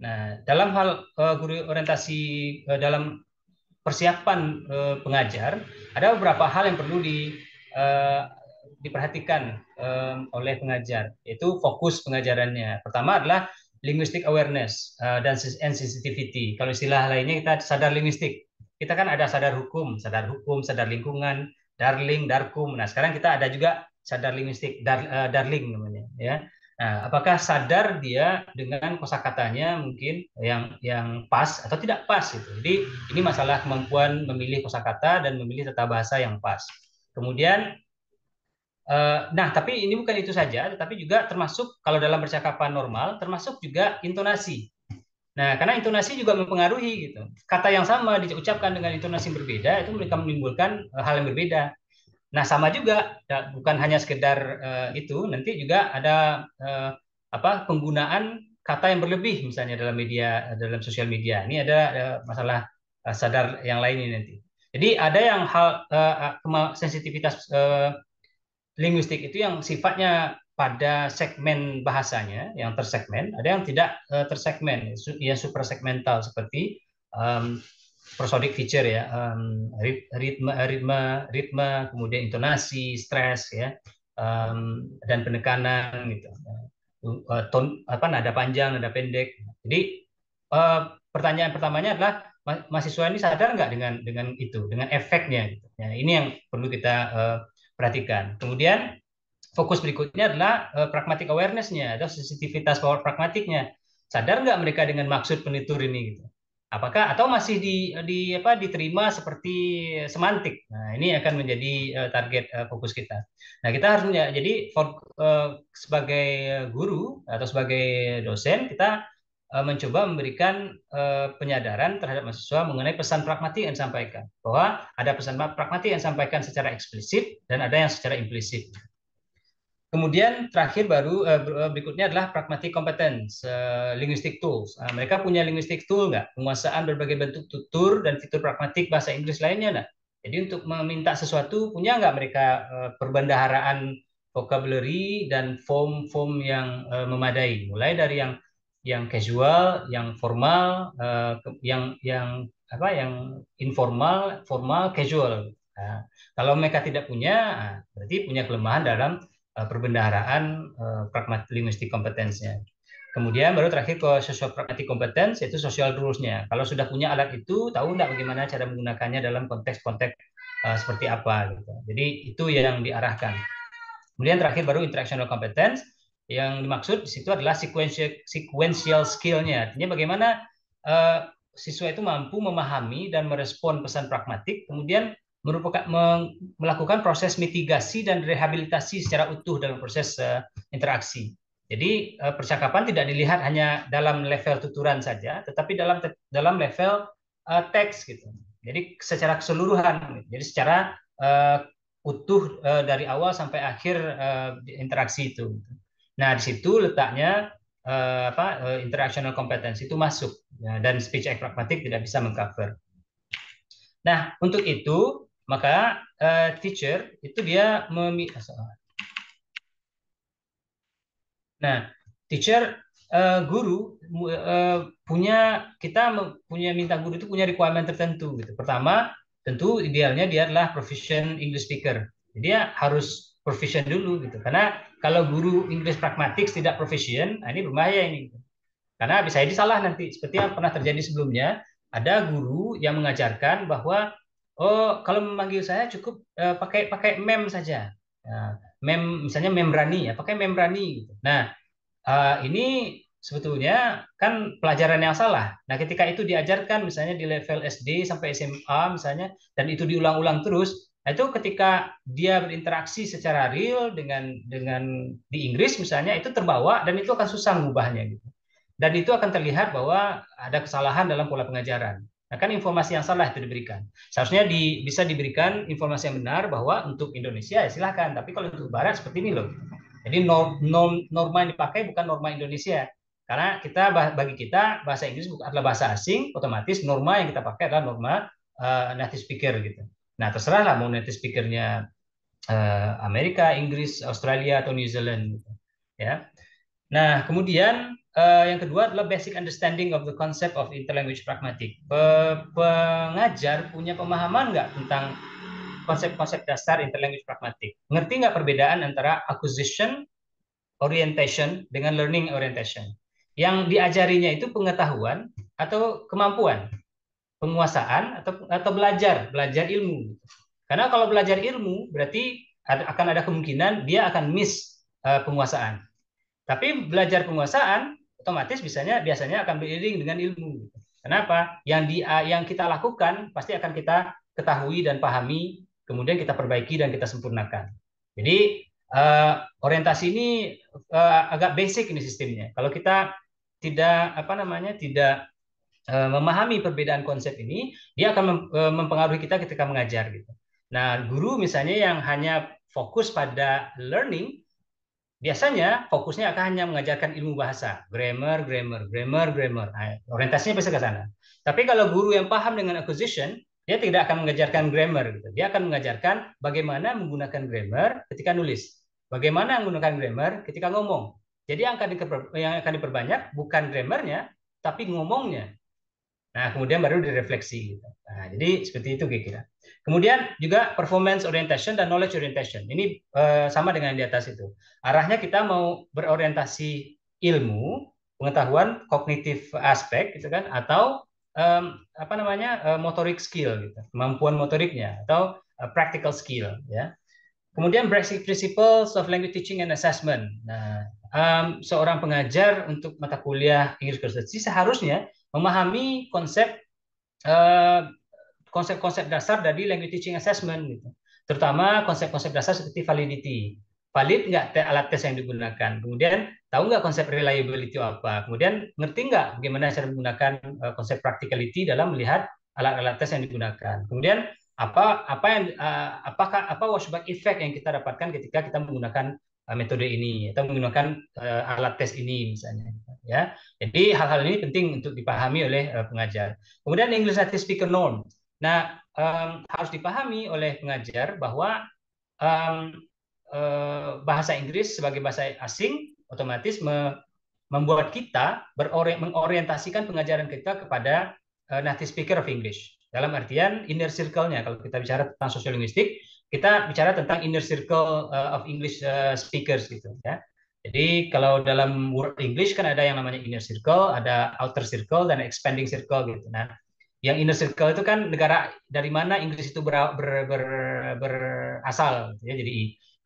Nah, dalam hal uh, guru orientasi uh, dalam persiapan eh, pengajar ada beberapa hal yang perlu di eh, diperhatikan eh, oleh pengajar yaitu fokus pengajarannya pertama adalah linguistic awareness uh, dan sensitivity kalau istilah lainnya kita sadar linguistik kita kan ada sadar hukum sadar hukum sadar lingkungan darling darkum nah sekarang kita ada juga sadar linguistik dar, uh, darling namanya ya Nah, apakah sadar dia dengan kosakatanya mungkin yang yang pas atau tidak pas itu? Jadi ini masalah kemampuan memilih kosakata dan memilih tata bahasa yang pas. Kemudian eh, nah, tapi ini bukan itu saja, tetapi juga termasuk kalau dalam percakapan normal termasuk juga intonasi. Nah, karena intonasi juga mempengaruhi gitu. Kata yang sama diucapkan dengan intonasi yang berbeda itu mereka menimbulkan eh, hal yang berbeda. Nah, sama juga ya, bukan hanya sekedar eh, itu, nanti juga ada eh, apa penggunaan kata yang berlebih misalnya dalam media eh, dalam sosial media. Ini ada masalah sadar yang lain nanti. Jadi ada yang hal sensitivitas linguistik itu yang sifatnya pada segmen bahasanya yang tersegmen, ada yang tidak uh, tersegmen, yang super seperti prosodic feature ya um, ritme ritme ritme kemudian intonasi stres ya um, dan penekanan gitu uh, ton apa nada panjang nada pendek jadi uh, pertanyaan pertamanya adalah ma mahasiswa ini sadar nggak dengan dengan itu dengan efeknya gitu. ya, ini yang perlu kita uh, perhatikan kemudian fokus berikutnya adalah uh, pragmatic awareness atau sensitivitas power pragmatiknya sadar nggak mereka dengan maksud penitur ini gitu apakah atau masih di, di apa diterima seperti semantik. Nah, ini akan menjadi eh, target eh, fokus kita. Nah, kita harus jadi for, eh, sebagai guru atau sebagai dosen kita mencoba memberikan penyadaran terhadap mahasiswa mengenai pesan pragmatik yang disampaikan. Bahwa ada pesan pragmatik yang disampaikan secara eksplisit dan ada yang secara implisit. Kemudian terakhir baru eh, eh, berikutnya adalah pragmatic competence, eh, linguistic tools. Ah, mereka punya linguistic tool nggak? Penguasaan berbagai bentuk tutur dan fitur pragmatik bahasa Inggris lainnya nggak? Jadi untuk meminta sesuatu punya nggak mereka perbendaharaan vocabulary dan form-form yang memadai, mulai dari yang yang casual, yang formal, yang yang apa, yang informal, formal, casual. Nah, kalau mereka tidak punya, ah, berarti punya kelemahan dalam Eh, perbendaharaan eh, pragmatik linguistik kompetensinya. Kemudian baru terakhir ke sosial pragmatik kompetensi yaitu sosial rules Kalau sudah punya alat itu, tahu nggak bagaimana cara menggunakannya dalam konteks-konteks eh, seperti apa gitu. Jadi itu yang diarahkan. Kemudian terakhir baru interactional competence yang dimaksud di situ adalah sequential sequential skill-nya. Artinya bagaimana siswa itu mampu memahami dan merespon pesan pragmatik kemudian merupakan melakukan proses mitigasi dan rehabilitasi secara utuh dalam proses eh, interaksi. Jadi eh, percakapan tidak dilihat hanya dalam level tuturan saja, tetapi dalam dalam level uh, teks gitu. Jadi secara keseluruhan, gitu. jadi secara uh, utuh uh, dari awal sampai akhir uh, interaksi itu. Gitu. Nah di situ letaknya uh, apa uh, interactional competence itu masuk ya, dan speech act pragmatic tidak bisa mengcover. Nah, untuk itu maka uh, teacher itu dia memi ah, Nah, teacher uh, guru uh, punya kita punya minta guru itu punya requirement tertentu gitu. Pertama, tentu idealnya dia adalah proficient English speaker. Jadi Dia harus proficient dulu gitu. Karena kalau guru English pragmatik tidak proficient, nah ini berbahaya ini. Gitu. Karena bisa jadi salah nanti seperti yang pernah terjadi sebelumnya, ada guru yang mengajarkan bahwa Oh, kalau memanggil saya cukup uh, pakai pakai mem saja. Uh, mem misalnya membrani ya, pakai membrani gitu. Nah, uh, ini sebetulnya kan pelajaran yang salah. Nah, ketika itu diajarkan misalnya di level SD sampai SMA misalnya dan itu diulang-ulang terus, nah itu ketika dia berinteraksi secara real dengan dengan di Inggris misalnya itu terbawa dan itu akan susah mengubahnya gitu. Dan itu akan terlihat bahwa ada kesalahan dalam pola pengajaran. Nah, kan informasi yang salah itu diberikan. Seharusnya di, bisa diberikan informasi yang benar bahwa untuk Indonesia ya silahkan, tapi kalau untuk Barat seperti ini loh. Jadi norm, norm, norma yang dipakai bukan norma Indonesia. Karena kita bagi kita bahasa Inggris adalah bahasa asing, otomatis norma yang kita pakai adalah norma uh, native speaker gitu. Nah, terserahlah mau native speakernya uh, Amerika, Inggris, Australia atau New Zealand gitu. Ya. Nah, kemudian uh, yang kedua adalah basic understanding of the concept of interlanguage pragmatic. Pe pengajar punya pemahaman nggak tentang konsep-konsep dasar interlanguage pragmatik? Ngerti nggak perbedaan antara acquisition orientation dengan learning orientation? Yang diajarinya itu pengetahuan atau kemampuan, penguasaan atau atau belajar, belajar ilmu. Karena kalau belajar ilmu berarti akan ada kemungkinan dia akan miss uh, penguasaan. Tapi belajar penguasaan otomatis biasanya biasanya akan beriring dengan ilmu. Gitu. Kenapa? Yang di eh, yang kita lakukan pasti akan kita ketahui dan pahami, kemudian kita perbaiki dan kita sempurnakan. Jadi uh, orientasi ini uh, agak basic ini sistemnya. Kalau kita tidak apa namanya tidak uh, memahami perbedaan konsep ini, dia akan mem, mempengaruhi kita ketika mengajar gitu. Nah, guru misalnya yang hanya fokus pada learning biasanya fokusnya akan hanya mengajarkan ilmu bahasa, grammar, grammar, grammar, grammar. Nah, orientasinya bisa ke sana. Tapi kalau guru yang paham dengan acquisition, dia tidak akan mengajarkan grammar. Gitu. Dia akan mengajarkan bagaimana menggunakan grammar ketika nulis, bagaimana menggunakan grammar ketika ngomong. Jadi yang akan, diper, yang akan diperbanyak bukan grammarnya, tapi ngomongnya. Nah, kemudian baru direfleksi. Gitu. Nah, jadi seperti itu kira-kira. Kemudian juga performance orientation dan knowledge orientation. Ini eh, sama dengan di atas itu. Arahnya kita mau berorientasi ilmu, pengetahuan kognitif aspek gitu kan atau um, apa namanya eh, motorik skill gitu, kemampuan motoriknya atau uh, practical skill ya. Kemudian basic principles of language teaching and assessment. Nah, um, seorang pengajar untuk mata kuliah English seharusnya memahami konsep uh, konsep-konsep dasar dari language teaching assessment gitu. Terutama konsep-konsep dasar seperti validity. Valid nggak alat tes yang digunakan? Kemudian tahu nggak konsep reliability apa? Kemudian ngerti nggak bagaimana cara menggunakan uh, konsep practicality dalam melihat alat-alat tes yang digunakan? Kemudian apa apa yang uh, apakah apa washback effect yang kita dapatkan ketika kita menggunakan uh, metode ini atau menggunakan uh, alat tes ini misalnya gitu, ya jadi hal-hal ini penting untuk dipahami oleh uh, pengajar kemudian English native speaker norm Nah, um, harus dipahami oleh pengajar bahwa um, uh, bahasa Inggris sebagai bahasa asing otomatis me membuat kita mengorientasikan pengajaran kita kepada uh, native speaker of English. Dalam artian inner circle-nya, kalau kita bicara tentang sosiolinguistik, kita bicara tentang inner circle uh, of English uh, speakers gitu ya. Jadi kalau dalam word English kan ada yang namanya inner circle, ada outer circle dan expanding circle gitu. Nah, yang inner circle itu kan negara dari mana Inggris itu ber, ber, ber, berasal gitu ya jadi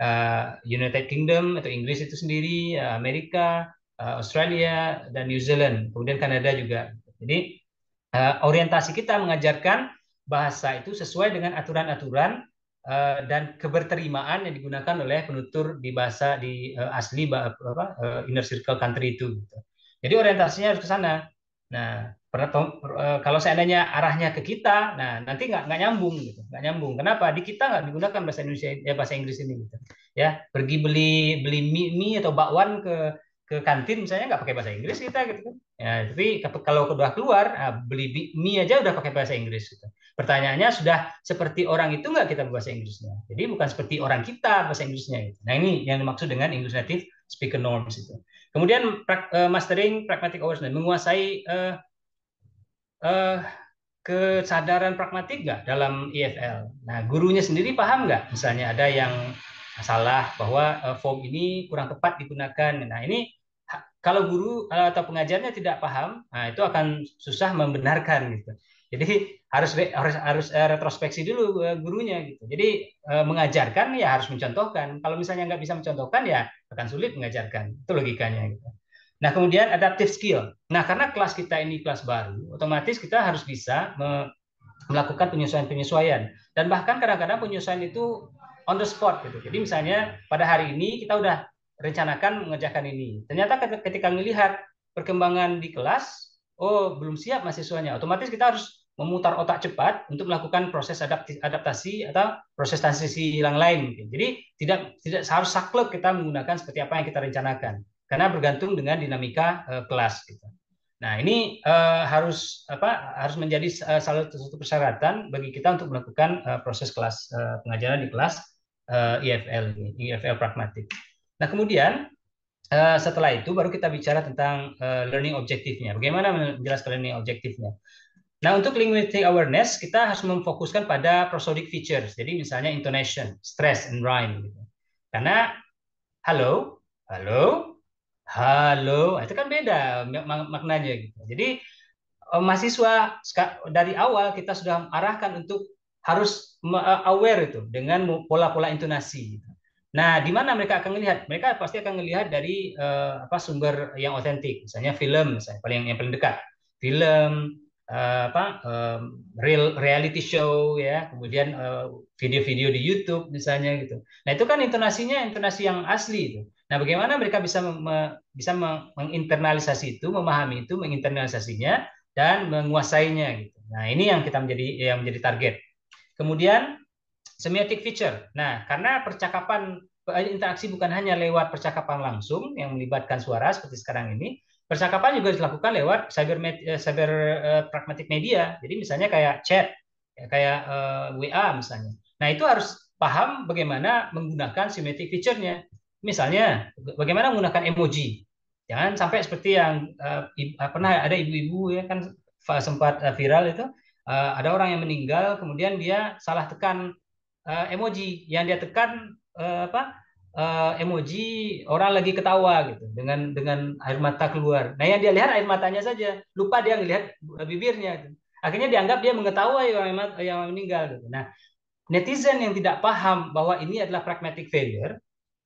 uh, United Kingdom atau Inggris itu sendiri eh, Amerika uh, Australia dan New Zealand kemudian Kanada juga jadi uh, orientasi kita mengajarkan bahasa itu sesuai dengan aturan-aturan uh, dan keberterimaan yang digunakan oleh penutur di bahasa di uh, asli bah, apa, uh, inner circle country itu gitu. jadi orientasinya harus ke sana nah pernah eh, kalau seandainya arahnya ke kita, nah nanti nggak nggak nyambung gitu, nggak nyambung. Kenapa? Di kita nggak digunakan bahasa Indonesia, ya bahasa Inggris ini gitu. Ya pergi beli beli mie, mie atau bakwan ke ke kantin misalnya nggak pakai bahasa Inggris kita gitu kan. Ya, tapi kalau kedua keluar ah, beli mie aja udah pakai bahasa Inggris gitu. Pertanyaannya sudah seperti orang itu nggak kita bahasa Inggrisnya. Jadi bukan seperti orang kita bahasa Inggrisnya gitu. Nah ini yang dimaksud dengan English native speaker norms itu. Kemudian eh, mastering pragmatic awareness menguasai eh, eh, kesadaran pragmatik nggak dalam IFL? Nah, gurunya sendiri paham nggak? Misalnya ada yang salah bahwa eh, form ini kurang tepat digunakan. Nah, ini kalau guru eh, atau pengajarnya tidak paham, nah itu akan susah membenarkan gitu. Jadi harus harus harus eh, retrospeksi dulu eh, gurunya gitu. Jadi mengajarkan ya harus mencontohkan. Kalau misalnya nggak bisa mencontohkan ya akan sulit mengajarkan. Itu logikanya gitu. Nah, kemudian adaptive skill. Nah, karena kelas kita ini kelas baru, otomatis kita harus bisa melakukan penyesuaian-penyesuaian. Dan bahkan kadang-kadang penyesuaian itu on the spot gitu. Jadi misalnya pada hari ini kita udah rencanakan mengerjakan ini. Ternyata ketika melihat perkembangan di kelas, oh belum siap mahasiswanya. Otomatis kita harus memutar otak cepat untuk melakukan proses adaptasi atau proses transisi yang lain. Jadi tidak tidak harus saklek kita menggunakan seperti apa yang kita rencanakan karena bergantung dengan dinamika uh, kelas. Gitu. Nah ini uh, harus apa harus menjadi uh, salah satu persyaratan bagi kita untuk melakukan uh, proses kelas uh, pengajaran di kelas uh, IFL ini, IFL pragmatik. Nah kemudian uh, setelah itu baru kita bicara tentang uh, learning objektifnya. Bagaimana menjelaskan learning objektifnya? Nah, untuk linguistic awareness, kita harus memfokuskan pada prosodic features. Jadi misalnya intonation, stress, and rhyme. Gitu. Karena, halo, halo, halo itu kan beda maknanya gitu jadi eh, mahasiswa dari awal kita sudah arahkan untuk harus eh, aware itu dengan pola-pola intonasi. Gitu. Nah, di mana mereka akan melihat? Mereka pasti akan melihat dari uh, apa sumber yang otentik, misalnya film, misalnya paling yang paling dekat, film, uh, apa uh, real reality show ya, kemudian video-video di YouTube misalnya gitu. Nah, itu kan intonasinya intonasi yang asli itu. Nah, bagaimana mereka bisa me, bisa menginternalisasi itu, memahami itu, menginternalisasinya dan menguasainya gitu. Nah, ini yang kita menjadi yang menjadi target. Kemudian semiotic feature. Nah, karena percakapan eh, interaksi bukan hanya lewat percakapan langsung yang melibatkan suara seperti sekarang ini, percakapan juga dilakukan lewat cyber eh, cyber uh, pragmatic media. Jadi misalnya kayak chat, ya, kayak uh, WA misalnya. Nah, itu harus paham bagaimana menggunakan semiotic feature-nya. Misalnya, bagaimana menggunakan emoji? Jangan sampai seperti yang uh, pernah ada ibu-ibu ya kan sempat eh, viral itu uh, ada orang yang meninggal kemudian dia salah tekan uh, emoji yang dia tekan uh, apa uh, emoji orang lagi ketawa gitu dengan dengan air mata keluar. Nah yang dia lihat air matanya saja, lupa dia ngelihat bibirnya. Gitu. Akhirnya dianggap dia mengetahui orang yang meninggal. Gitu. Nah netizen yang tidak paham bahwa ini adalah pragmatic failure,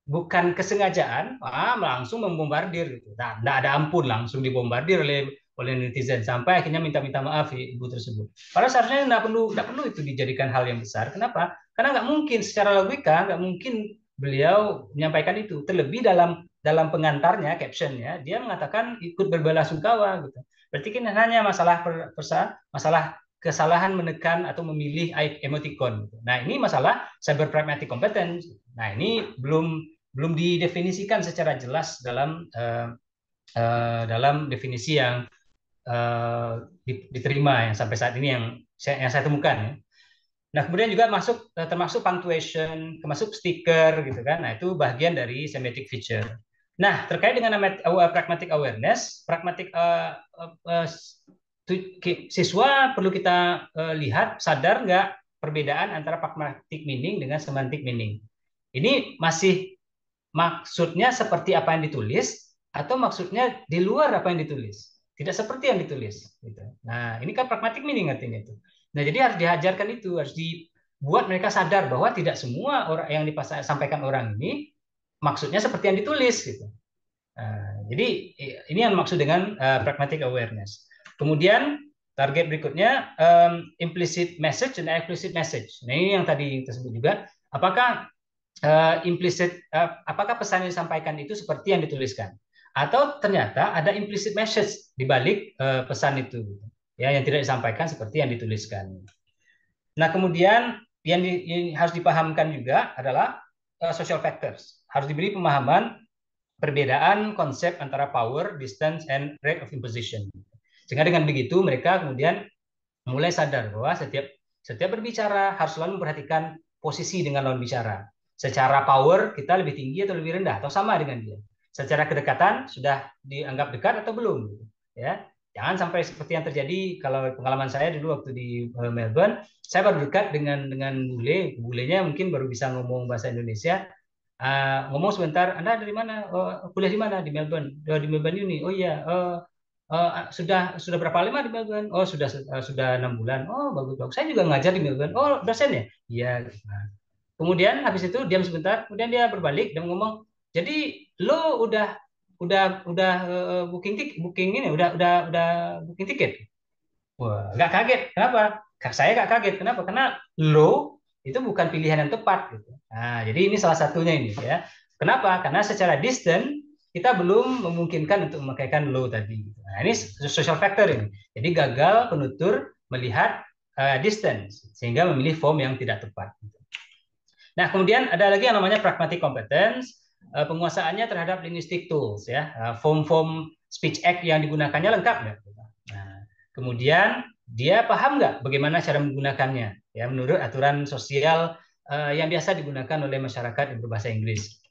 bukan kesengajaan ah, langsung membombardir gitu. Nah, tidak ada ampun langsung dibombardir oleh oleh netizen sampai akhirnya minta-minta maaf ibu tersebut. Padahal seharusnya tidak perlu tidak perlu itu dijadikan hal yang besar. Kenapa? Karena nggak mungkin secara logika nggak mungkin beliau menyampaikan itu. Terlebih dalam dalam pengantarnya captionnya dia mengatakan ikut berbelasungkawa gitu. Berarti kan hanya masalah per, persa, masalah kesalahan menekan atau memilih emoticon. Gitu. Nah ini masalah cyber pragmatic competence. Nah ini belum belum didefinisikan secara jelas dalam uh, uh, dalam definisi yang uh, diterima yang sampai saat ini yang saya, yang saya temukan. Ya. Nah kemudian juga masuk termasuk punctuation, termasuk stiker gitu kan. Nah itu bagian dari semantic feature. Nah terkait dengan pragmatic awareness, pragmatic uh, uh, siswa perlu kita uh, lihat sadar nggak perbedaan antara pragmatik meaning dengan semantic meaning. Ini masih maksudnya seperti apa yang ditulis atau maksudnya di luar apa yang ditulis tidak seperti yang ditulis gitu. nah ini kan pragmatik meaning artinya itu nah jadi harus dihajarkan itu harus dibuat mereka sadar bahwa tidak semua orang yang disampaikan orang ini maksudnya seperti yang ditulis gitu nah, jadi ini yang maksud dengan uh, pragmatic awareness kemudian target berikutnya um, implicit message dan explicit message nah ini yang tadi tersebut juga apakah uh, implicit uh, apakah pesan yang disampaikan itu seperti yang dituliskan atau ternyata ada implicit message di balik uh, pesan itu ya yang tidak disampaikan seperti yang dituliskan. Nah, kemudian yang, di, yang harus dipahamkan juga adalah uh, social factors. Harus diberi pemahaman perbedaan konsep antara power, distance, and rate of imposition. Sehingga dengan begitu mereka kemudian mulai sadar bahwa setiap setiap berbicara harus selalu memperhatikan posisi dengan lawan bicara. Secara power kita lebih tinggi atau lebih rendah atau sama dengan dia. Secara kedekatan sudah dianggap dekat atau belum gitu. Ya. Jangan sampai seperti yang terjadi kalau pengalaman saya dulu waktu di eh, Melbourne, saya baru dekat dengan dengan bule, bulenya mungkin baru bisa ngomong bahasa Indonesia. Uh, ngomong sebentar, Anda dari mana? uh, kuliah di mana? Di Melbourne. Oh, di Melbourne Uni. Oh iya, uh, uh, sudah sudah berapa lama di Melbourne? Oh sudah uh, sudah enam bulan. Oh bagus bagus. Saya juga ngajar di Melbourne. Oh dosen ya? Iya. yeah. Gitu, Kemudian habis itu diam sebentar, kemudian dia berbalik dan ngomong, "Jadi lo udah udah udah eh, booking tiket, booking ini udah udah udah booking tiket." Wah, nggak kaget. Kenapa? Kak Saya nggak kaget. Kenapa? Karena lo itu bukan pilihan yang tepat. Gitu. Nah, jadi ini salah satunya ini ya. Kenapa? Karena secara distance kita belum memungkinkan untuk memakaikan low tadi. Gitu. Nah, ini social factor ini. Jadi gagal penutur melihat uh, distance sehingga memilih form yang tidak tepat. Gitu. Nah, kemudian ada lagi yang namanya pragmatic competence, eh, penguasaannya terhadap linguistic tools ya, form-form eh, speech act yang digunakannya lengkap nggak? Nah, kemudian dia paham nggak bagaimana cara menggunakannya ya menurut aturan sosial eh, yang biasa digunakan oleh masyarakat yang berbahasa Inggris.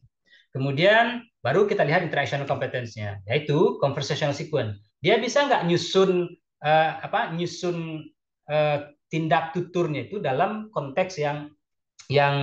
Kemudian baru kita lihat interactional competence-nya, yaitu conversational sequence. Dia bisa nggak nyusun uh, apa nyusun uh, tindak tuturnya itu dalam konteks yang yang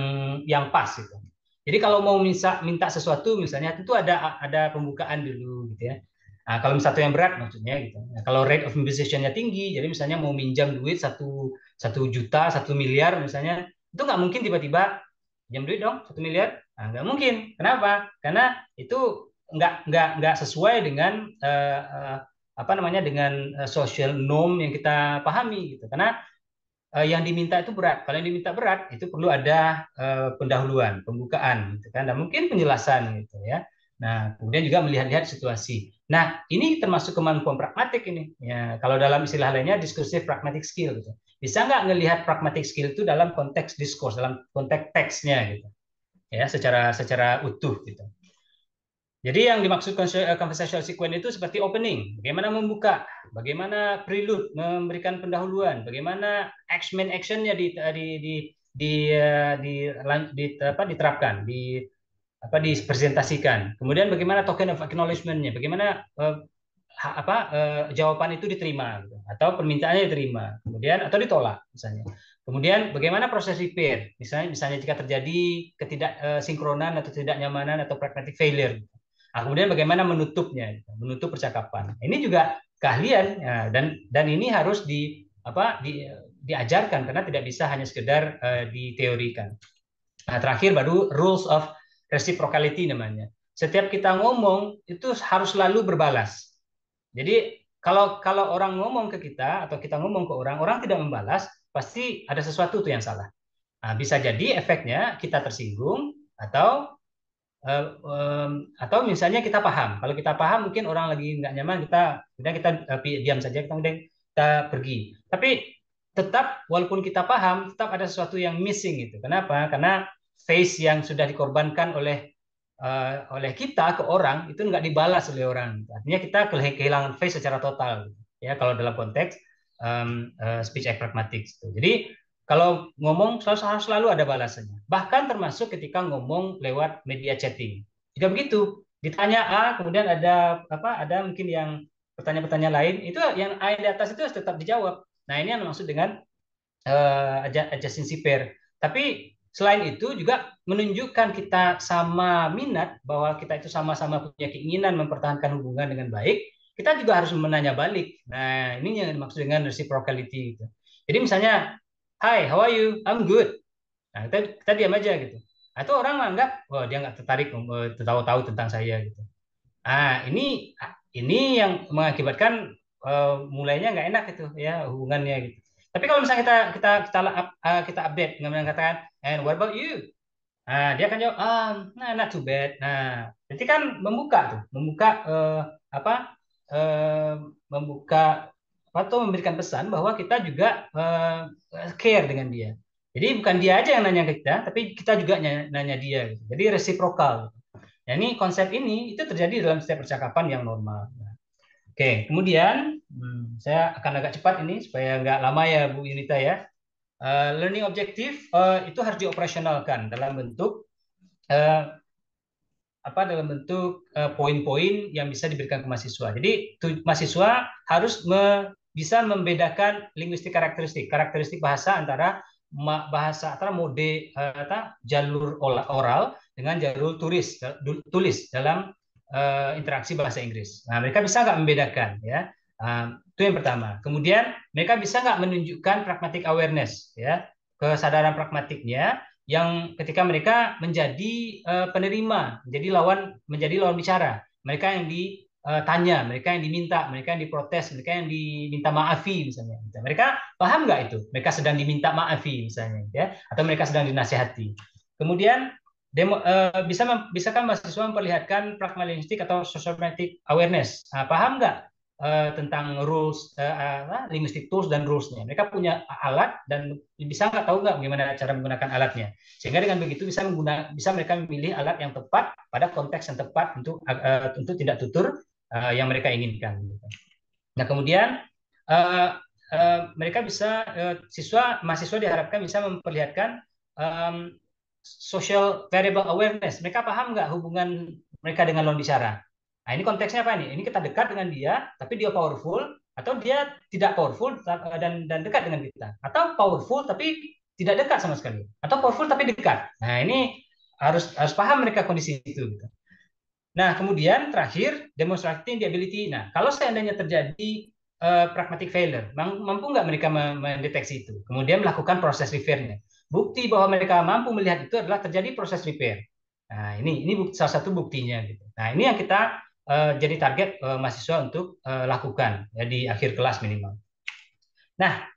yang pas gitu. Jadi kalau mau minta minta sesuatu misalnya tentu ada ada pembukaan dulu gitu ya. Nah, kalau satu yang berat maksudnya gitu. Nah, kalau rate of imposition-nya tinggi, jadi misalnya mau minjam duit satu satu juta satu miliar misalnya itu nggak mungkin tiba-tiba jam duit dong satu miliar nah, nggak mungkin. Kenapa? Karena itu nggak nggak nggak sesuai dengan uh, apa namanya dengan eh, social norm yang kita pahami gitu. Karena Eh, yang diminta itu berat. Kalau yang diminta berat itu perlu ada uh, pendahuluan, pembukaan, gitu kan? Dan mungkin penjelasan gitu ya. Nah, kemudian juga melihat-lihat situasi. Nah, ini termasuk kemampuan pragmatik ini. Ya, kalau dalam istilah lainnya diskursif pragmatic skill. Gitu. Bisa nggak ngelihat pragmatic skill itu dalam konteks diskurs, dalam konteks teksnya gitu. Ya, secara secara utuh gitu. Jadi yang dimaksud eh, conversational sequence itu seperti opening, bagaimana membuka, bagaimana prelude memberikan pendahuluan, bagaimana action actionnya eh, di di di eh, di, di, di apa, diterapkan, di apa dipresentasikan. Kemudian bagaimana token of acknowledgement-nya, bagaimana eh, apa eh, jawaban itu diterima atau permintaannya diterima, kemudian atau ditolak misalnya. Kemudian bagaimana proses repair, misalnya misalnya jika terjadi ketidaksinkronan atau tidak nyamanan atau pragmatic failure. Nah, kemudian bagaimana menutupnya, menutup percakapan. Ini juga keahlian ya, dan dan ini harus di apa di, diajarkan karena tidak bisa hanya sekedar uh, diteorikan. Nah, terakhir baru rules of reciprocality namanya. Setiap kita ngomong itu harus selalu berbalas. Jadi kalau kalau orang ngomong ke kita atau kita ngomong ke orang, orang tidak membalas, pasti ada sesuatu tuh yang salah. Nah, bisa jadi efeknya kita tersinggung atau Eh, atau misalnya kita paham. Kalau kita paham mungkin orang lagi nggak nyaman kita kita kita uh, eh, diam saja kita kita pergi. Tapi tetap walaupun kita paham tetap ada sesuatu yang missing itu Kenapa? Karena face yang sudah dikorbankan oleh uh, oleh kita ke orang itu nggak dibalas oleh orang. Artinya kita kehilangan face secara total. Gitu, ya kalau dalam konteks um, uh, speech act pragmatics. Gitu. Jadi kalau ngomong selalu selalu ada balasannya. Bahkan termasuk ketika ngomong lewat media chatting. Jika begitu. Ditanya A, kemudian ada apa? Ada mungkin yang pertanyaan-pertanyaan lain itu yang A di atas itu harus tetap dijawab. Nah ini yang maksud dengan uh, eh, adjusting pair. Tapi selain itu juga menunjukkan kita sama minat bahwa kita itu sama-sama punya keinginan mempertahankan hubungan dengan baik. Kita juga harus menanya balik. Nah ini yang dimaksud dengan reciprocality. Jadi misalnya Hi, how are you? I'm good. Nah, kita, kita diam aja gitu. Nah, orang menganggap, oh dia nggak tertarik eh, tahu-tahu tentang saya gitu. Nah, ah, ini ini yang mengakibatkan uh, mulainya nggak enak itu ya hubungannya gitu. Tapi kalau misalnya kita kita kita uh, kita update dengan mengatakan, and what about you? Nah, dia akan jawab, ah, nah, not too bad. Nah, berarti kan membuka tuh, membuka uh, apa? Uh, membuka atau memberikan pesan bahwa kita juga uh, care dengan dia. Jadi bukan dia aja yang nanya ke kita, tapi kita juga nanya, dia. Gitu. Jadi resiprokal. Ini gitu. nah, yani ini konsep ini itu terjadi dalam setiap percakapan yang normal. Nah, oke, kemudian hmm, saya akan agak cepat ini supaya nggak lama ya Bu Yunita ya. Uh, learning objective uh, itu harus dioperasionalkan dalam bentuk uh, apa dalam bentuk poin-poin yang bisa diberikan ke mahasiswa. Jadi mahasiswa harus me, bisa membedakan linguistik karakteristik, karakteristik bahasa antara bahasa antara mode kata eh, jalur oral dengan jalur tulis tulis dalam uh, interaksi bahasa Inggris. Nah, mereka bisa nggak membedakan ya. Uh, itu yang pertama. Kemudian mereka bisa nggak menunjukkan pragmatic awareness ya, kesadaran pragmatiknya yang ketika mereka menjadi uh, penerima, menjadi lawan menjadi lawan bicara. Mereka yang di uh, tanya, mereka yang diminta, mereka yang diprotes, mereka yang diminta maafi misalnya. Mereka paham nggak itu? Mereka sedang diminta maafi misalnya, ya, atau mereka sedang dinasihati. Kemudian demo, uh, bisa bisakah mahasiswa memperlihatkan pragmatistik atau systematic awareness? Uh, paham nggak uh, tentang rules, uh, uh, linguistic tools dan rulesnya? Mereka punya alat dan bisa nggak tahu nggak bagaimana cara menggunakan alatnya? Sehingga dengan begitu bisa menggunakan, bisa mereka memilih alat yang tepat pada konteks yang tepat untuk uh, untuk tidak tutur uh, yang mereka inginkan. Gitu. Nah kemudian uh, uh, mereka bisa uh, siswa mahasiswa diharapkan bisa memperlihatkan um, social variable awareness. Mereka paham nggak hubungan mereka dengan lawan bicara? Nah ini konteksnya apa nih? Ini kita dekat dengan dia, tapi dia powerful, atau dia tidak powerful dan dan dekat dengan kita, atau powerful tapi tidak dekat sama sekali, atau powerful tapi dekat. Nah ini harus harus paham mereka kondisi itu. Gitu. Nah, kemudian terakhir demonstrating the ability. Nah, kalau seandainya terjadi uh, pragmatic failure, mampu nggak mereka mendeteksi itu? Kemudian melakukan proses repairnya. Bukti bahwa mereka mampu melihat itu adalah terjadi proses repair. Nah, ini ini bukti, salah satu buktinya. Gitu. Nah, ini yang kita uh, jadi target uh, mahasiswa untuk uh, lakukan ya, di akhir kelas minimal. Nah,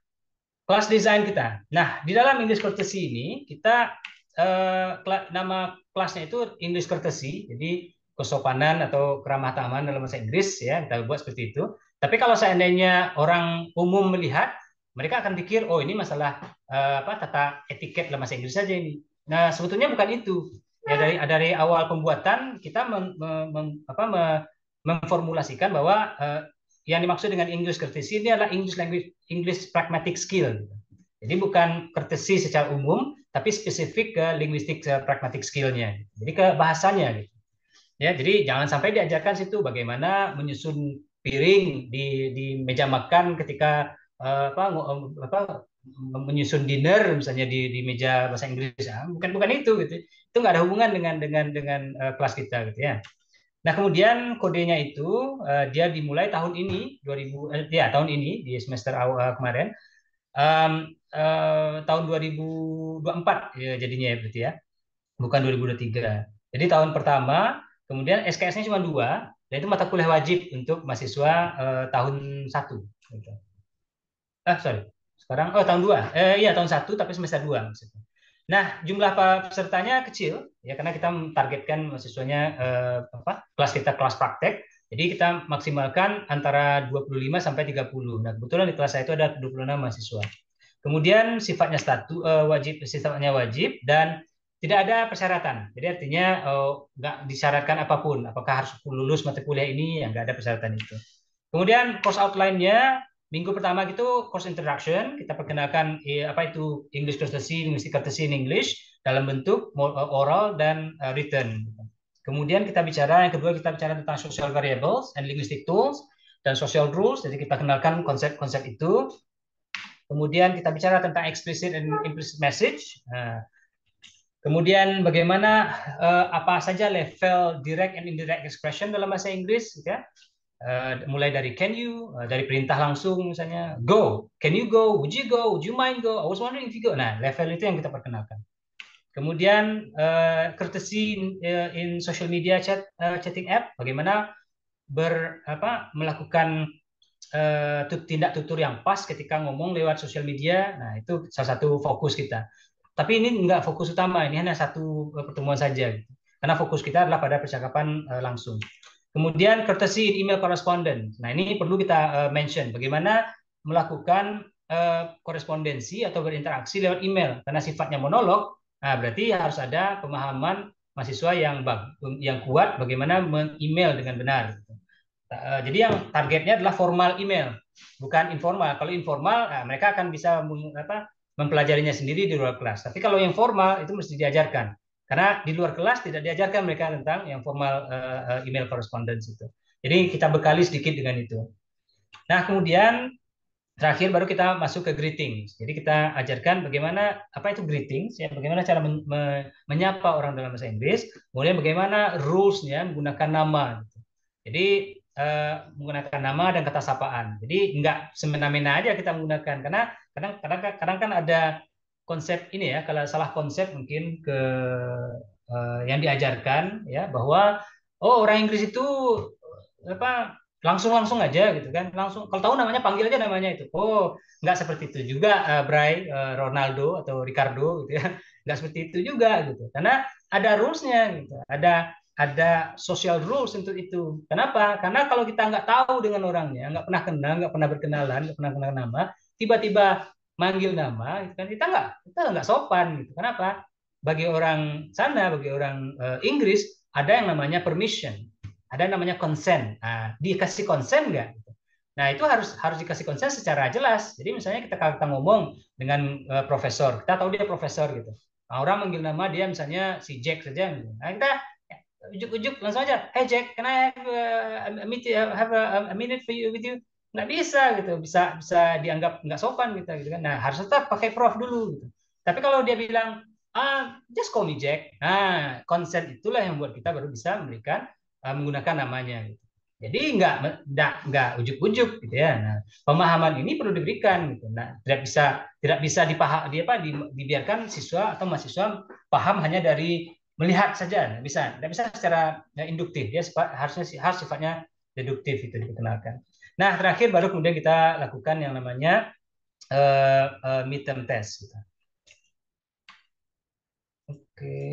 kelas desain kita. Nah, di dalam English courtesy ini kita eh, nama kelasnya itu English courtesy. Jadi kesopanan atau keramah tamahan dalam bahasa Inggris ya kita buat seperti itu. Tapi kalau seandainya orang umum melihat, mereka akan pikir oh ini masalah eh, apa tata etiket dalam bahasa Inggris saja ini. Nah sebetulnya bukan itu. Ya dari dari awal pembuatan kita mem, mem, apa, mem, memformulasikan bahwa eh, yang dimaksud dengan English courtesy ini adalah English language English pragmatic skill. Jadi bukan courtesy secara umum, tapi spesifik ke linguistik eh, pragmatic skillnya. Jadi ke bahasanya. Gitu. Ya, jadi jangan sampai diajarkan situ bagaimana menyusun piring di di meja makan ketika eh, apa eh, apa menyusun dinner misalnya di di meja bahasa Inggris ya. bukan bukan itu gitu itu nggak ada hubungan dengan dengan dengan uh, kelas kita gitu ya nah kemudian kodenya itu uh, dia dimulai tahun ini 2000 eh, ya tahun ini di semester awal uh, kemarin um, uh, tahun 2024 ya, jadinya ya berarti ya bukan 2023 jadi tahun pertama Kemudian SKS-nya cuma dua, yaitu mata kuliah wajib untuk mahasiswa eh, tahun satu. Ah, sorry. Sekarang, oh tahun dua. Eh, iya, tahun satu tapi semester dua maksudnya. Nah, jumlah pesertanya kecil ya karena kita targetkan mahasiswanya eh, apa? kelas kita kelas praktek. Jadi kita maksimalkan antara 25 sampai 30. Nah, kebetulan di kelas saya itu ada 26 mahasiswa. Kemudian sifatnya statu eh, wajib sifatnya wajib dan tidak ada persyaratan. Jadi artinya eh, nggak disyaratkan apapun, apakah harus lulus mata kuliah ini, ya nggak ada persyaratan itu. Kemudian course outline-nya minggu pertama itu course introduction, kita perkenalkan eh, apa itu English courtesy, linguistic courtesy in English dalam bentuk eh, oral dan uh, written. Kemudian kita bicara yang kedua kita bicara tentang social variables and linguistic tools dan social rules. Jadi kita kenalkan konsep-konsep itu. Kemudian kita bicara tentang explicit and implicit message. Nah, Kemudian bagaimana uh, apa saja level direct and indirect expression dalam bahasa Inggris gitu ya. Uh, mulai dari can you, uh, dari perintah langsung misalnya go, can you go, would you go, would you mind go, I was wondering if you go. Nah, level itu yang kita perkenalkan. Kemudian uh, courtesy in, uh, in social media chat uh, chatting app bagaimana ber apa melakukan uh, tindak tutur yang pas ketika ngomong lewat social media. Nah, itu salah satu fokus kita. Tapi ini enggak fokus utama, ini hanya satu eh, pertemuan saja. Gitu. Karena fokus kita adalah pada percakapan eh, langsung. Kemudian courtesy in email correspondence. Nah, ini perlu kita eh, mention bagaimana melakukan uh, korespondensi atau berinteraksi lewat email karena sifatnya monolog. Nah, berarti harus ada pemahaman mahasiswa yang yang kuat bagaimana meng-email dengan benar. Gitu. jadi yang targetnya adalah formal email, bukan informal. Kalau informal, nah, mereka akan bisa apa, mempelajarinya sendiri di luar kelas. Tapi kalau yang formal itu mesti diajarkan. Karena di luar kelas tidak diajarkan mereka tentang yang formal eh, eh, email correspondence itu. Jadi kita bekali sedikit dengan itu. Nah, kemudian terakhir baru kita masuk ke greetings. Jadi kita ajarkan bagaimana apa itu greetings ya, bagaimana cara men, me, menyapa orang dalam bahasa Inggris, kemudian bagaimana rules-nya menggunakan nama gitu. Jadi Uh, menggunakan nama dan kata sapaan. Jadi nggak semena-mena aja kita menggunakan karena kadang kadang kadang kan ada konsep ini ya kalau salah konsep mungkin ke uh, yang diajarkan ya bahwa oh orang Inggris itu apa langsung langsung aja gitu kan langsung kalau tahu namanya panggil aja namanya itu oh nggak seperti itu juga uh, Bray uh, Ronaldo atau Ricardo gitu ya nggak seperti itu juga gitu karena ada rulesnya gitu ada ada social rules untuk itu kenapa karena kalau kita nggak tahu dengan orangnya nggak pernah kenal nggak pernah berkenalan nggak pernah kenal nama tiba-tiba manggil nama gitu kan kita nggak kita nggak sopan gitu kenapa bagi orang sana bagi orang uh, Inggris ada yang namanya permission ada yang namanya consent nah, dikasih consent nggak nah itu harus harus dikasih consent secara jelas jadi misalnya kita kita ngomong dengan uh, profesor kita tahu dia profesor gitu nah, orang manggil nama dia misalnya si Jack saja gitu. nah kita ya, ujuk-ujuk langsung aja hey Jack can I have a, a, have a, a minute for you with you nggak bisa gitu bisa bisa dianggap nggak sopan gitu gitu kan nah harus tetap pakai prof dulu gitu tapi kalau dia bilang ah just call me Jack nah konsen itulah yang membuat kita baru bisa memberikan uh, menggunakan namanya gitu. jadi nggak nggak nggak ujuk-ujuk gitu ya nah pemahaman ini perlu diberikan gitu nah tidak bisa tidak bisa dipaham dia apa dibiarkan siswa atau mahasiswa paham hanya dari melihat saja nah, bisa tidak bisa secara ya, induktif ya harusnya harus sifatnya deduktif itu dikenalkan Nah, terakhir baru kemudian kita lakukan yang namanya uh, uh, midterm test. Gitu. Oke. Okay.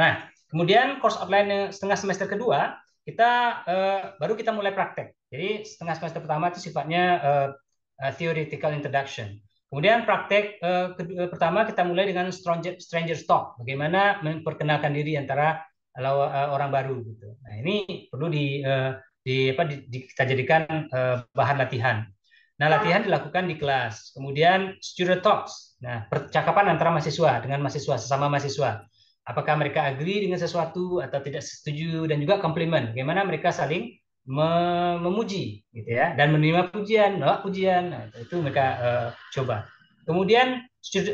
Nah, kemudian course outline setengah semester kedua kita uh, baru kita mulai praktek. Jadi setengah semester pertama itu sifatnya uh, uh, theoretical introduction. Kemudian praktek uh, kedua, pertama kita mulai dengan stranger, stranger talk, bagaimana memperkenalkan diri antara orang baru gitu. Nah ini perlu di uh, di apa di, kita jadikan uh, bahan latihan. Nah, latihan dilakukan di kelas. Kemudian student talks. Nah, percakapan antara mahasiswa dengan mahasiswa sesama mahasiswa. Apakah mereka agree dengan sesuatu atau tidak setuju dan juga komplimen. Bagaimana mereka saling memuji gitu ya dan menerima pujian, nolak pujian. Nah, itu mereka uh, coba. Kemudian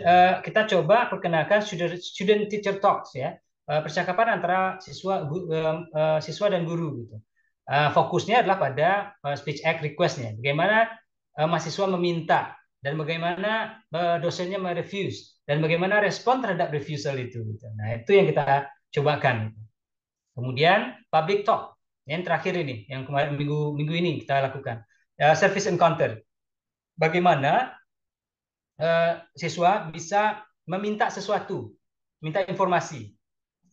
uh, kita coba perkenalkan student, student teacher talks ya. Uh, percakapan antara siswa uh, uh, siswa dan guru gitu Eh, fokusnya adalah pada eh, speech act requestnya. Bagaimana eh, mahasiswa meminta dan bagaimana dosennya merefuse dan bagaimana respon terhadap refusal itu. Gitu. Nah itu yang kita cobakan. Gitu. Kemudian public talk yang terakhir ini, yang kemarin minggu minggu ini kita lakukan service encounter. Bagaimana siswa bisa meminta sesuatu, minta informasi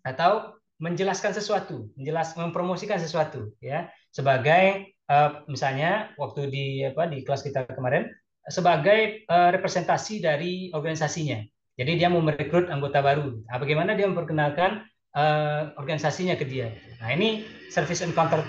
atau menjelaskan sesuatu, menjelas mempromosikan sesuatu ya sebagai uh, misalnya waktu di apa di kelas kita kemarin sebagai uh, representasi dari organisasinya. Jadi dia mau merekrut anggota baru. Nah, bagaimana dia memperkenalkan uh, organisasinya ke dia? Nah ini service encounter